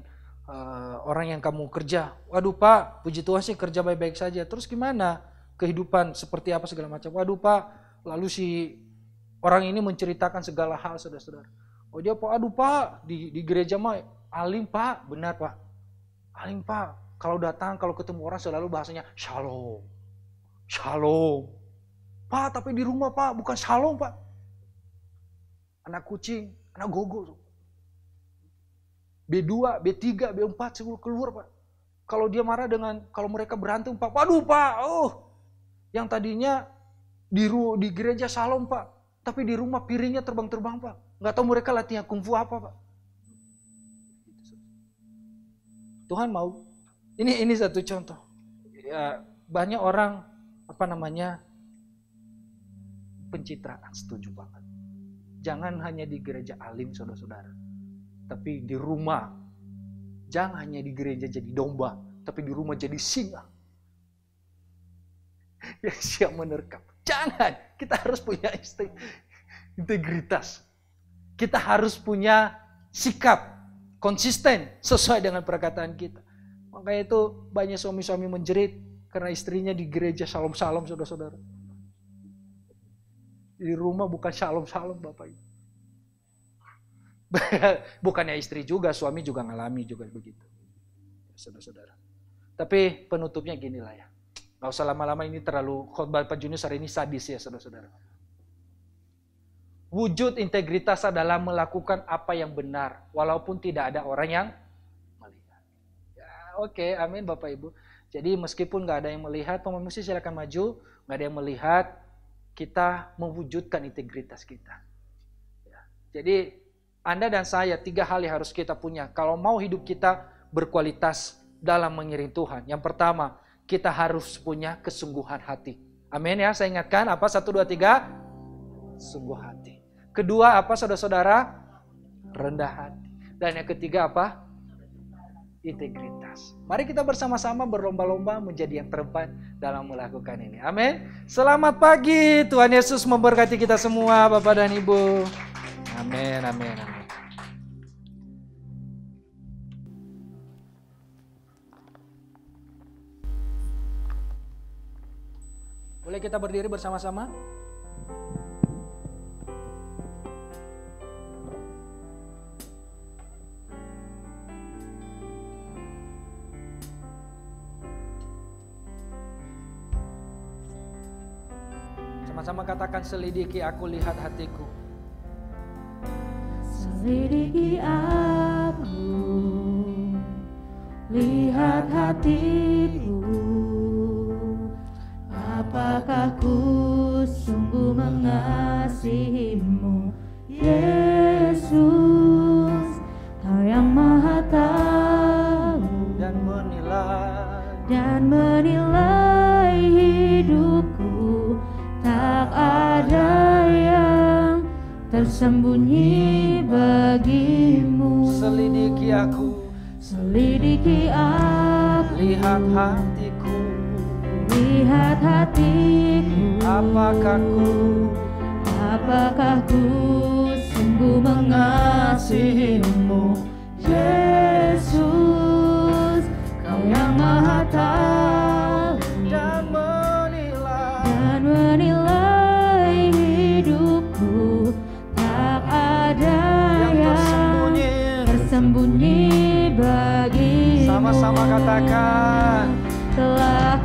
Speaker 1: uh, orang yang kamu kerja. Waduh pak, puji Tuhan sih kerja baik-baik saja. Terus gimana kehidupan seperti apa segala macam. Waduh pak, lalu si Orang ini menceritakan segala hal, saudara-saudara. Oh dia pak, aduh pak, di, di gereja mah alim pak, benar pak. Alim pak, kalau datang, kalau ketemu orang selalu bahasanya shalom. Shalom. Pak, tapi di rumah pak, bukan shalom pak. Anak kucing, anak gogo. B2, B3, B4, semua keluar pak. Kalau dia marah dengan, kalau mereka berantem pak, aduh, pak, oh. Yang tadinya di, di gereja shalom pak, tapi di rumah piringnya terbang-terbang pak. Nggak tahu mereka latihan kungfu apa pak. Tuhan mau. Ini ini satu contoh. Ya, banyak orang apa namanya pencitraan setuju banget. Jangan hanya di gereja alim saudara-saudara, tapi di rumah. Jangan hanya di gereja jadi domba, tapi di rumah jadi singa yang siap menerkam. Jangan. Kita harus punya integritas. Kita harus punya sikap konsisten sesuai dengan perkataan kita. Makanya itu banyak suami-suami menjerit karena istrinya di gereja salom salom saudara-saudara. Di rumah bukan salom salom Bapak Ibu. Bukannya istri juga, suami juga ngalami juga begitu. Saudara-saudara. Tapi penutupnya ginilah ya. Gak usah lama-lama ini terlalu khotbah Pak Junius hari ini sadis ya saudara-saudara. Wujud integritas adalah melakukan apa yang benar walaupun tidak ada orang yang melihat. Ya, Oke, okay, amin Bapak Ibu. Jadi meskipun gak ada yang melihat, pemain silakan maju. Gak ada yang melihat, kita mewujudkan integritas kita. Ya. Jadi Anda dan saya tiga hal yang harus kita punya kalau mau hidup kita berkualitas dalam mengiring Tuhan. Yang pertama, kita harus punya kesungguhan hati. Amin ya, saya ingatkan apa satu dua tiga sungguh hati. Kedua apa saudara-saudara rendah hati. Dan yang ketiga apa integritas. Mari kita bersama-sama berlomba-lomba menjadi yang terbaik dalam melakukan ini. Amin. Selamat pagi. Tuhan Yesus memberkati kita semua Bapak dan Ibu. Amin, amin, amin.
Speaker 3: Boleh kita berdiri bersama-sama? Sama-sama katakan selidiki aku lihat
Speaker 1: hatiku.
Speaker 4: Selidiki aku
Speaker 1: lihat
Speaker 4: hatiku. kasihmu
Speaker 3: Yesus
Speaker 4: Kau yang maha tahu Dan menilai Dan menilai hidupku Tak ada yang tersembunyi bagimu Selidiki aku Selidiki aku Lihat hatiku Lihat hatiku Apakah ku apakah ku sungguh mengasihimu Yesus kau yang maha dan menilai dan menilai hidupku tak ada yang, yang tersembunyi tersembunyi bagi sama-sama katakan telah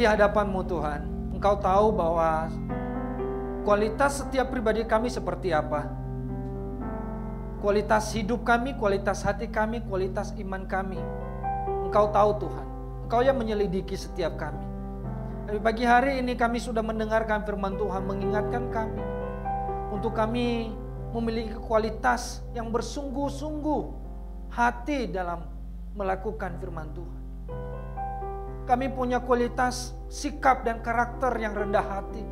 Speaker 1: di hadapanmu Tuhan. Engkau tahu bahwa kualitas setiap pribadi kami seperti apa. Kualitas hidup kami, kualitas hati kami, kualitas iman kami. Engkau tahu Tuhan. Engkau yang menyelidiki setiap kami. Tapi pagi hari ini kami sudah mendengarkan firman Tuhan mengingatkan kami untuk kami memiliki kualitas yang bersungguh-sungguh hati dalam melakukan firman Tuhan. Kami punya kualitas sikap dan karakter yang rendah hati.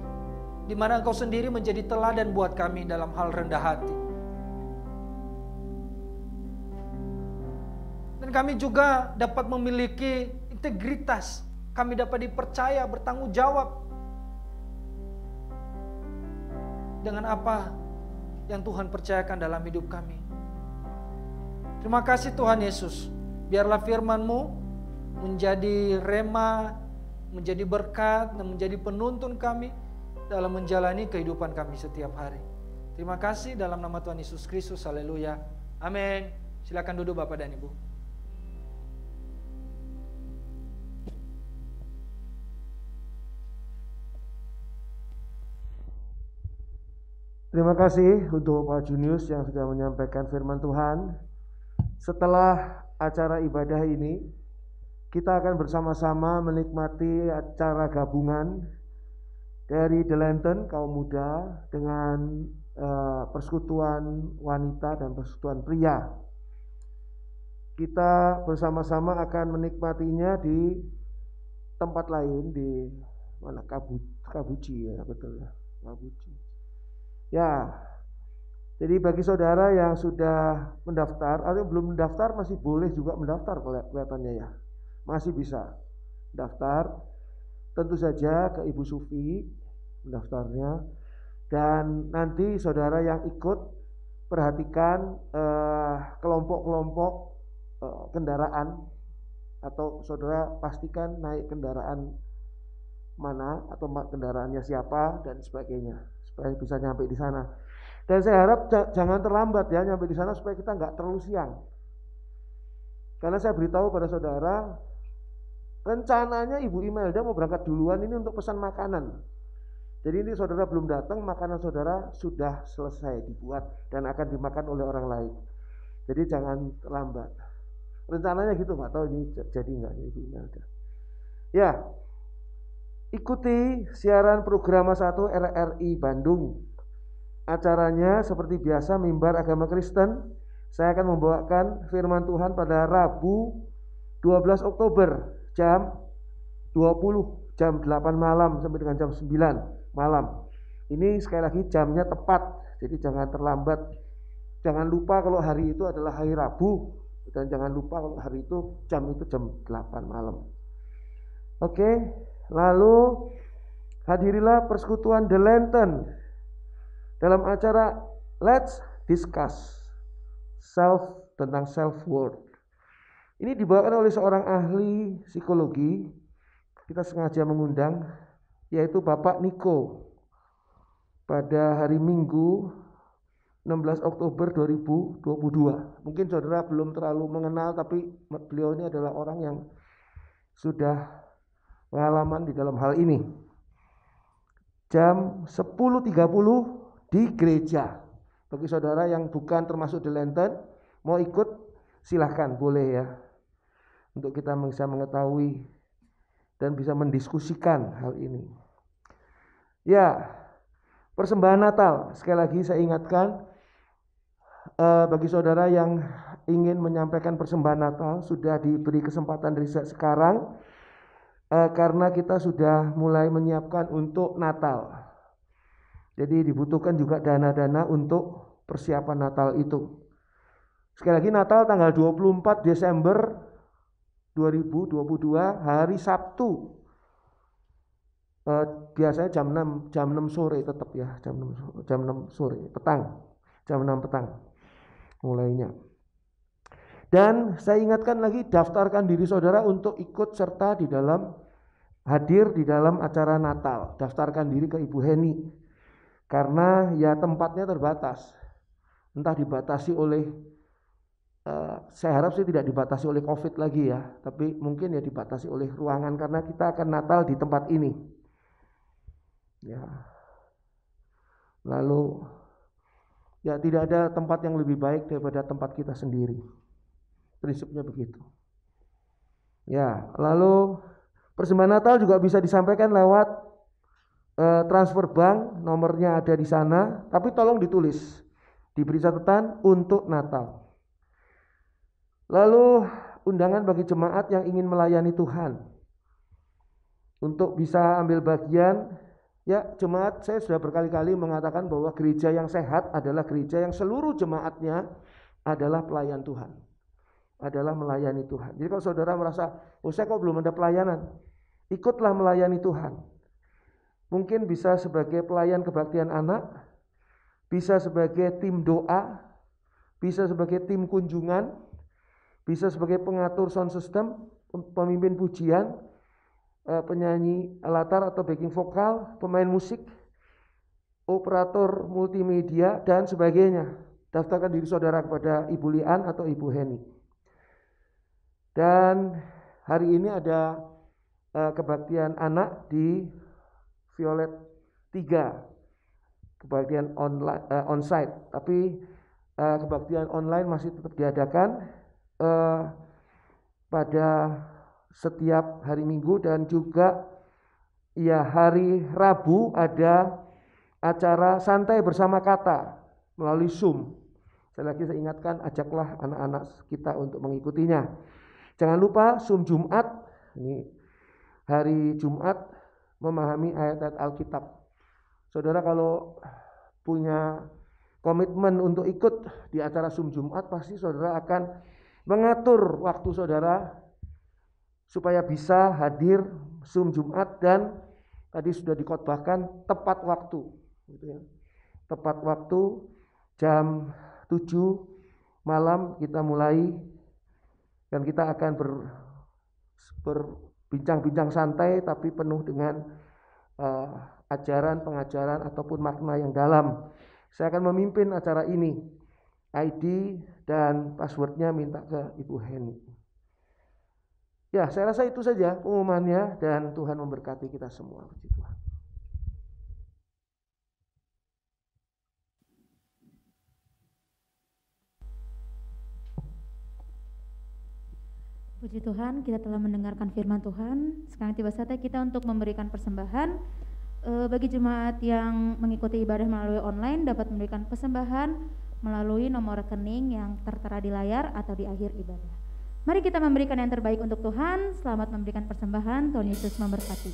Speaker 1: Di mana engkau sendiri menjadi teladan buat kami dalam hal rendah hati. Dan kami juga dapat memiliki integritas. Kami dapat dipercaya bertanggung jawab dengan apa yang Tuhan percayakan dalam hidup kami. Terima kasih Tuhan Yesus. Biarlah firman-Mu menjadi rema, menjadi berkat, dan menjadi penuntun kami dalam menjalani kehidupan kami setiap hari. Terima kasih dalam nama Tuhan Yesus Kristus. Haleluya. Amin. Silakan duduk Bapak dan Ibu.
Speaker 5: Terima kasih untuk Pak Junius yang sudah menyampaikan firman Tuhan. Setelah acara ibadah ini, kita akan bersama-sama menikmati acara gabungan dari The Lantern kaum muda dengan uh, persekutuan wanita dan persekutuan pria. Kita bersama-sama akan menikmatinya di tempat lain di mana Kabu, Kabuci ya betul ya Kabuci. Ya, jadi bagi saudara yang sudah mendaftar atau belum mendaftar masih boleh juga mendaftar kelihatannya ya masih bisa daftar. Tentu saja ke Ibu Sufi mendaftarnya. Dan nanti saudara yang ikut perhatikan eh, kelompok-kelompok eh, eh, kendaraan atau saudara pastikan naik kendaraan mana atau kendaraannya siapa dan sebagainya supaya bisa nyampe di sana. Dan saya harap jangan terlambat ya nyampe di sana supaya kita nggak terlalu siang. Karena saya beritahu pada saudara Rencananya Ibu Imelda mau berangkat duluan ini untuk pesan makanan. Jadi ini saudara belum datang, makanan saudara sudah selesai dibuat dan akan dimakan oleh orang lain. Jadi jangan terlambat. Rencananya gitu, pak. tahu ini jadi enggak ya Ibu Imelda. Ya, ikuti siaran program 1 RRI Bandung. Acaranya seperti biasa mimbar agama Kristen. Saya akan membawakan firman Tuhan pada Rabu 12 Oktober jam 20, jam 8 malam sampai dengan jam 9 malam. Ini sekali lagi jamnya tepat, jadi jangan terlambat. Jangan lupa kalau hari itu adalah hari Rabu dan jangan lupa kalau hari itu jam itu jam 8 malam. Oke, lalu hadirilah persekutuan The Lantern dalam acara Let's Discuss Self tentang self worth ini dibawakan oleh seorang ahli psikologi. Kita sengaja mengundang yaitu Bapak Niko pada hari Minggu 16 Oktober 2022. Mungkin saudara belum terlalu mengenal tapi beliau ini adalah orang yang sudah pengalaman di dalam hal ini. Jam 10.30 di gereja. Bagi saudara yang bukan termasuk di Lenten, mau ikut silahkan boleh ya untuk kita bisa mengetahui dan bisa mendiskusikan hal ini. Ya, persembahan Natal sekali lagi saya ingatkan eh, bagi saudara yang ingin menyampaikan persembahan Natal sudah diberi kesempatan dari sekarang eh, karena kita sudah mulai menyiapkan untuk Natal. Jadi dibutuhkan juga dana-dana untuk persiapan Natal itu. Sekali lagi Natal tanggal 24 Desember 2022 hari Sabtu. Eh, biasanya jam 6 jam 6 sore tetap ya, jam 6 jam 6 sore, petang. Jam 6 petang mulainya. Dan saya ingatkan lagi daftarkan diri saudara untuk ikut serta di dalam hadir di dalam acara Natal. Daftarkan diri ke Ibu Heni. Karena ya tempatnya terbatas. Entah dibatasi oleh Eh, saya harap sih tidak dibatasi oleh COVID lagi ya, tapi mungkin ya dibatasi oleh ruangan karena kita akan Natal di tempat ini. Ya. Lalu ya tidak ada tempat yang lebih baik daripada tempat kita sendiri. Prinsipnya begitu. Ya, lalu persembahan Natal juga bisa disampaikan lewat uh, transfer bank, nomornya ada di sana, tapi tolong ditulis. Diberi catatan untuk Natal. Lalu undangan bagi jemaat yang ingin melayani Tuhan untuk bisa ambil bagian ya jemaat saya sudah berkali-kali mengatakan bahwa gereja yang sehat adalah gereja yang seluruh jemaatnya adalah pelayan Tuhan adalah melayani Tuhan. Jadi kalau saudara merasa, oh saya kok belum ada pelayanan, ikutlah melayani Tuhan. Mungkin bisa sebagai pelayan kebaktian anak, bisa sebagai tim doa, bisa sebagai tim kunjungan, bisa sebagai pengatur sound system, pemimpin pujian, eh, penyanyi latar atau backing vokal, pemain musik, operator multimedia dan sebagainya. Daftarkan diri saudara kepada Ibu Lian atau Ibu Heni. Dan hari ini ada eh, kebaktian anak di Violet 3 kebaktian online uh, onsite tapi uh, kebaktian online masih tetap diadakan eh, pada setiap hari Minggu dan juga ya hari Rabu ada acara santai bersama kata melalui Zoom. Saya lagi saya ingatkan ajaklah anak-anak kita untuk mengikutinya. Jangan lupa Zoom Jumat ini hari Jumat memahami ayat-ayat Alkitab. Saudara kalau punya komitmen untuk ikut di acara Zoom Jumat pasti saudara akan mengatur waktu saudara supaya bisa hadir Zoom Jumat dan tadi sudah dikotbahkan tepat waktu gitu ya. Tepat waktu jam 7 malam kita mulai dan kita akan ber, berbincang-bincang santai tapi penuh dengan uh, ajaran, pengajaran ataupun makna yang dalam. Saya akan memimpin acara ini. ID dan passwordnya minta ke Ibu Heni. Ya, saya rasa itu saja pengumumannya dan Tuhan memberkati kita semua. Puji Tuhan.
Speaker 2: Puji Tuhan, kita telah mendengarkan firman Tuhan. Sekarang tiba saatnya kita untuk memberikan persembahan. Eh, bagi jemaat yang mengikuti ibadah melalui online dapat memberikan persembahan melalui nomor rekening yang tertera di layar atau di akhir ibadah. Mari kita memberikan yang terbaik untuk Tuhan. Selamat memberikan persembahan. Tuhan Yesus memberkati.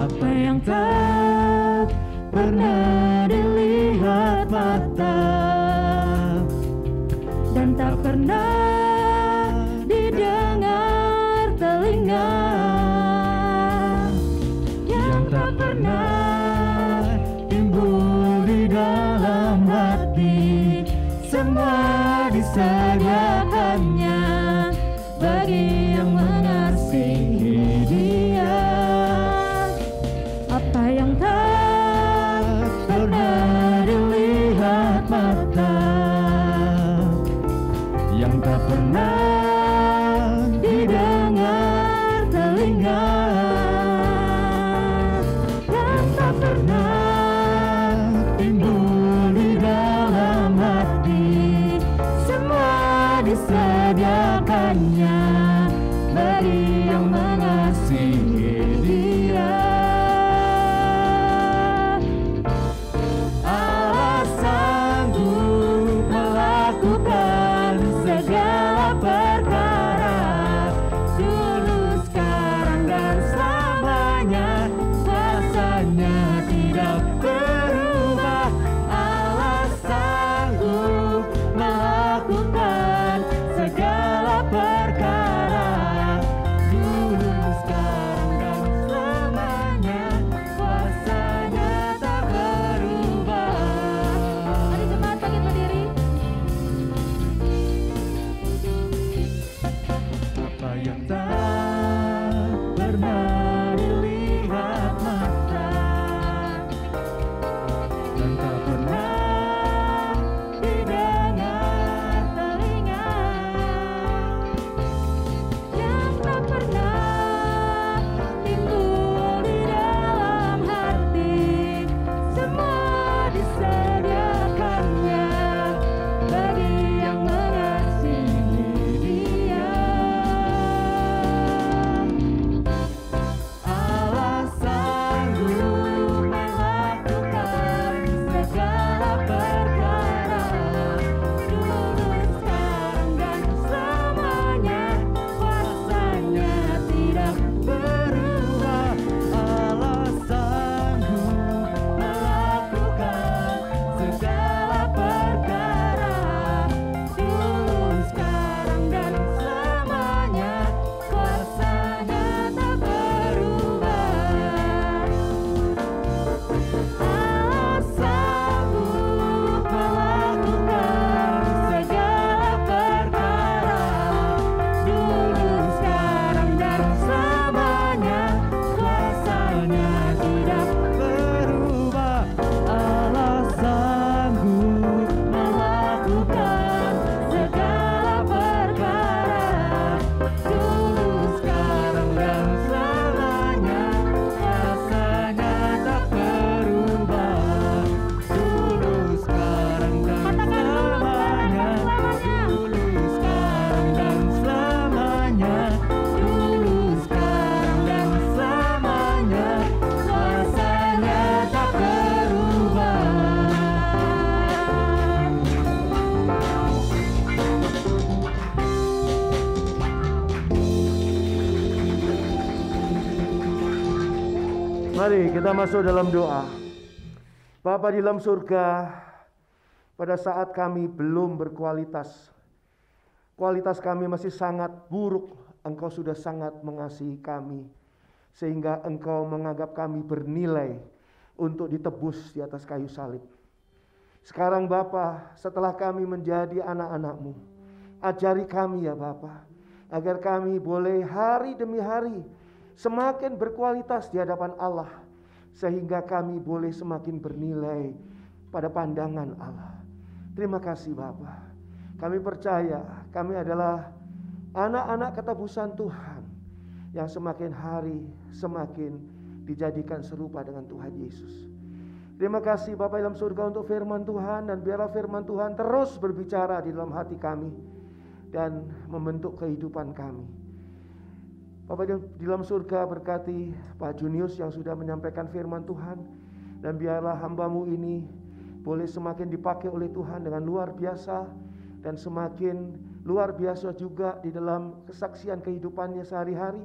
Speaker 4: Apa yang tak pernah dilihat mata pernah
Speaker 5: Mari kita masuk dalam doa. Bapa di dalam surga, pada saat kami belum berkualitas, kualitas kami masih sangat buruk. Engkau sudah sangat mengasihi kami, sehingga Engkau menganggap kami bernilai untuk ditebus di atas kayu salib. Sekarang Bapa, setelah kami menjadi anak-anakmu, ajari kami ya Bapa, agar kami boleh hari demi hari semakin berkualitas di hadapan Allah, sehingga kami boleh semakin bernilai pada pandangan Allah. Terima kasih, Bapak. Kami percaya, kami adalah anak-anak ketebusan Tuhan yang semakin hari semakin dijadikan serupa dengan Tuhan Yesus. Terima kasih Bapak dalam surga untuk firman Tuhan dan biarlah firman Tuhan terus berbicara di dalam hati kami dan membentuk kehidupan kami. Bapak di dalam surga berkati Pak Junius yang sudah menyampaikan firman Tuhan. Dan biarlah hambamu ini boleh semakin dipakai oleh Tuhan dengan luar biasa. Dan semakin luar biasa juga di dalam kesaksian kehidupannya sehari-hari.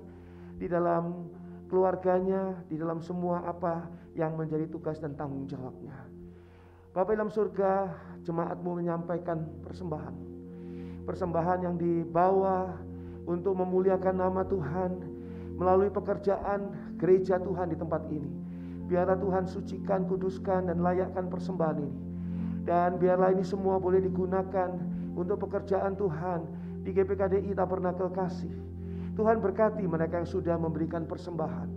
Speaker 5: Di dalam keluarganya, di dalam semua apa yang menjadi tugas dan tanggung jawabnya. Bapak dalam surga, jemaatmu menyampaikan persembahan. Persembahan yang dibawa untuk memuliakan nama Tuhan melalui pekerjaan gereja Tuhan di tempat ini. Biarlah Tuhan sucikan, kuduskan, dan layakkan persembahan ini. Dan biarlah ini semua boleh digunakan untuk pekerjaan Tuhan di GPKDI pernah kekasih. Tuhan berkati mereka yang sudah memberikan persembahan.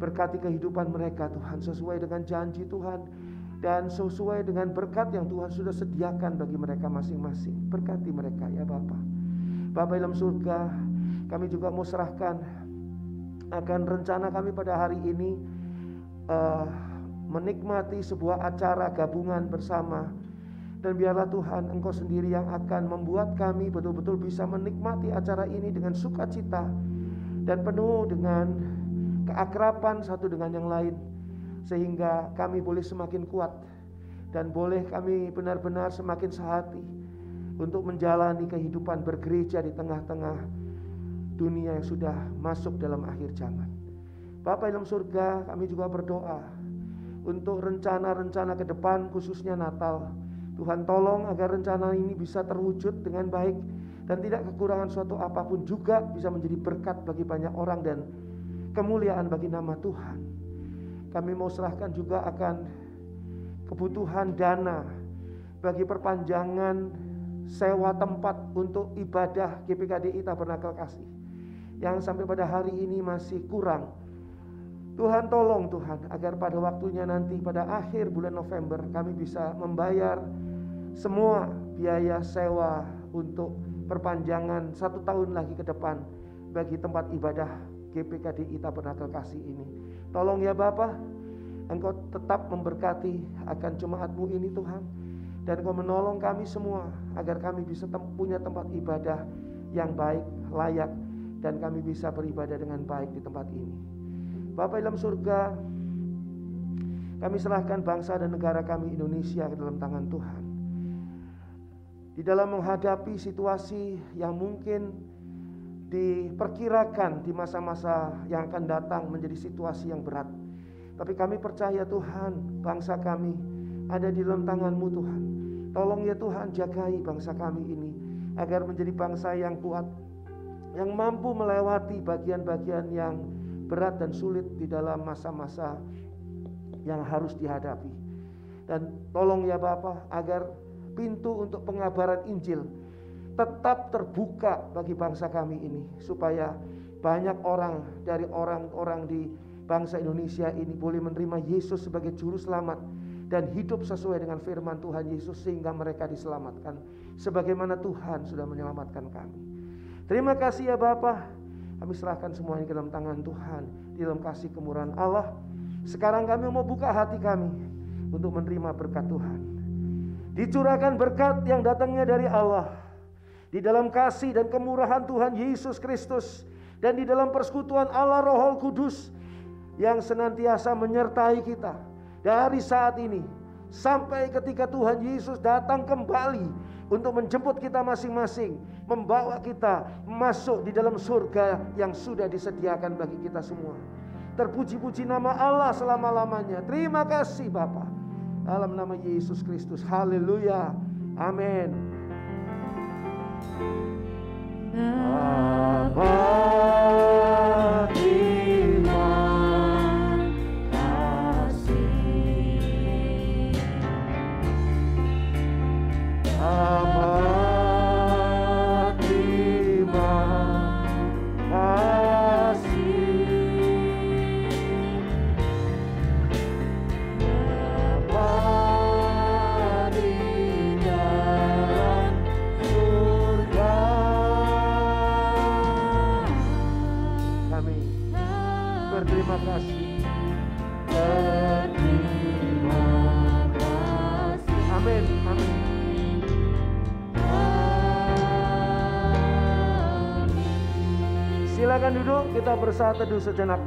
Speaker 5: Berkati kehidupan mereka Tuhan sesuai dengan janji Tuhan. Dan sesuai dengan berkat yang Tuhan sudah sediakan bagi mereka masing-masing. Berkati mereka ya Bapak. Bapak dalam surga, kami juga mau serahkan akan rencana kami pada hari ini uh, menikmati sebuah acara gabungan bersama dan biarlah Tuhan Engkau sendiri yang akan membuat kami betul-betul bisa menikmati acara ini dengan sukacita dan penuh dengan keakraban satu dengan yang lain sehingga kami boleh semakin kuat dan boleh kami benar-benar semakin sehati untuk menjalani kehidupan bergereja di tengah-tengah dunia yang sudah masuk dalam akhir zaman. Bapak dalam surga, kami juga berdoa untuk rencana-rencana ke depan khususnya Natal. Tuhan tolong agar rencana ini bisa terwujud dengan baik dan tidak kekurangan suatu apapun juga bisa menjadi berkat bagi banyak orang dan kemuliaan bagi nama Tuhan. Kami mau serahkan juga akan kebutuhan dana bagi perpanjangan sewa tempat untuk ibadah GPKDI Tabernakel Kasih yang sampai pada hari ini masih kurang. Tuhan tolong Tuhan agar pada waktunya nanti pada akhir bulan November kami bisa membayar semua biaya sewa untuk perpanjangan satu tahun lagi ke depan bagi tempat ibadah GPKDI Tabernakel Kasih ini. Tolong ya Bapak, Engkau tetap memberkati akan jemaatmu ini Tuhan. Dan Engkau menolong kami semua agar kami bisa punya tempat ibadah yang baik, layak, dan kami bisa beribadah dengan baik di tempat ini. Bapak dalam surga, kami serahkan bangsa dan negara kami Indonesia ke dalam tangan Tuhan. Di dalam menghadapi situasi yang mungkin diperkirakan di masa-masa yang akan datang menjadi situasi yang berat. Tapi kami percaya Tuhan, bangsa kami ada di dalam tanganmu Tuhan. Tolong ya Tuhan jagai bangsa kami ini agar menjadi bangsa yang kuat, yang mampu melewati bagian-bagian yang berat dan sulit di dalam masa-masa yang harus dihadapi. Dan tolong ya Bapak agar pintu untuk pengabaran Injil tetap terbuka bagi bangsa kami ini supaya banyak orang dari orang-orang di bangsa Indonesia ini boleh menerima Yesus sebagai juru selamat dan hidup sesuai dengan firman Tuhan Yesus sehingga mereka diselamatkan sebagaimana Tuhan sudah menyelamatkan kami. Terima kasih ya Bapak. Kami serahkan semuanya ke dalam tangan Tuhan. Di dalam kasih kemurahan Allah. Sekarang kami mau buka hati kami. Untuk menerima berkat Tuhan. Dicurahkan berkat yang datangnya dari Allah. Di dalam kasih dan kemurahan Tuhan Yesus Kristus. Dan di dalam persekutuan Allah Roh Kudus. Yang senantiasa menyertai kita. Dari saat ini Sampai ketika Tuhan Yesus datang kembali untuk menjemput kita masing-masing, membawa kita masuk di dalam surga yang sudah disediakan bagi kita semua. Terpuji-puji nama Allah selama-lamanya. Terima kasih Bapak. Dalam nama Yesus Kristus. Haleluya.
Speaker 4: Amin. Rama.
Speaker 5: silakan duduk, kita bersah teduh sejenak.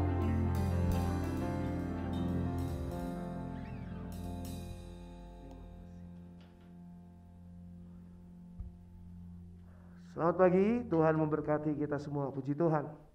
Speaker 5: Selamat pagi, Tuhan memberkati kita semua. Puji Tuhan.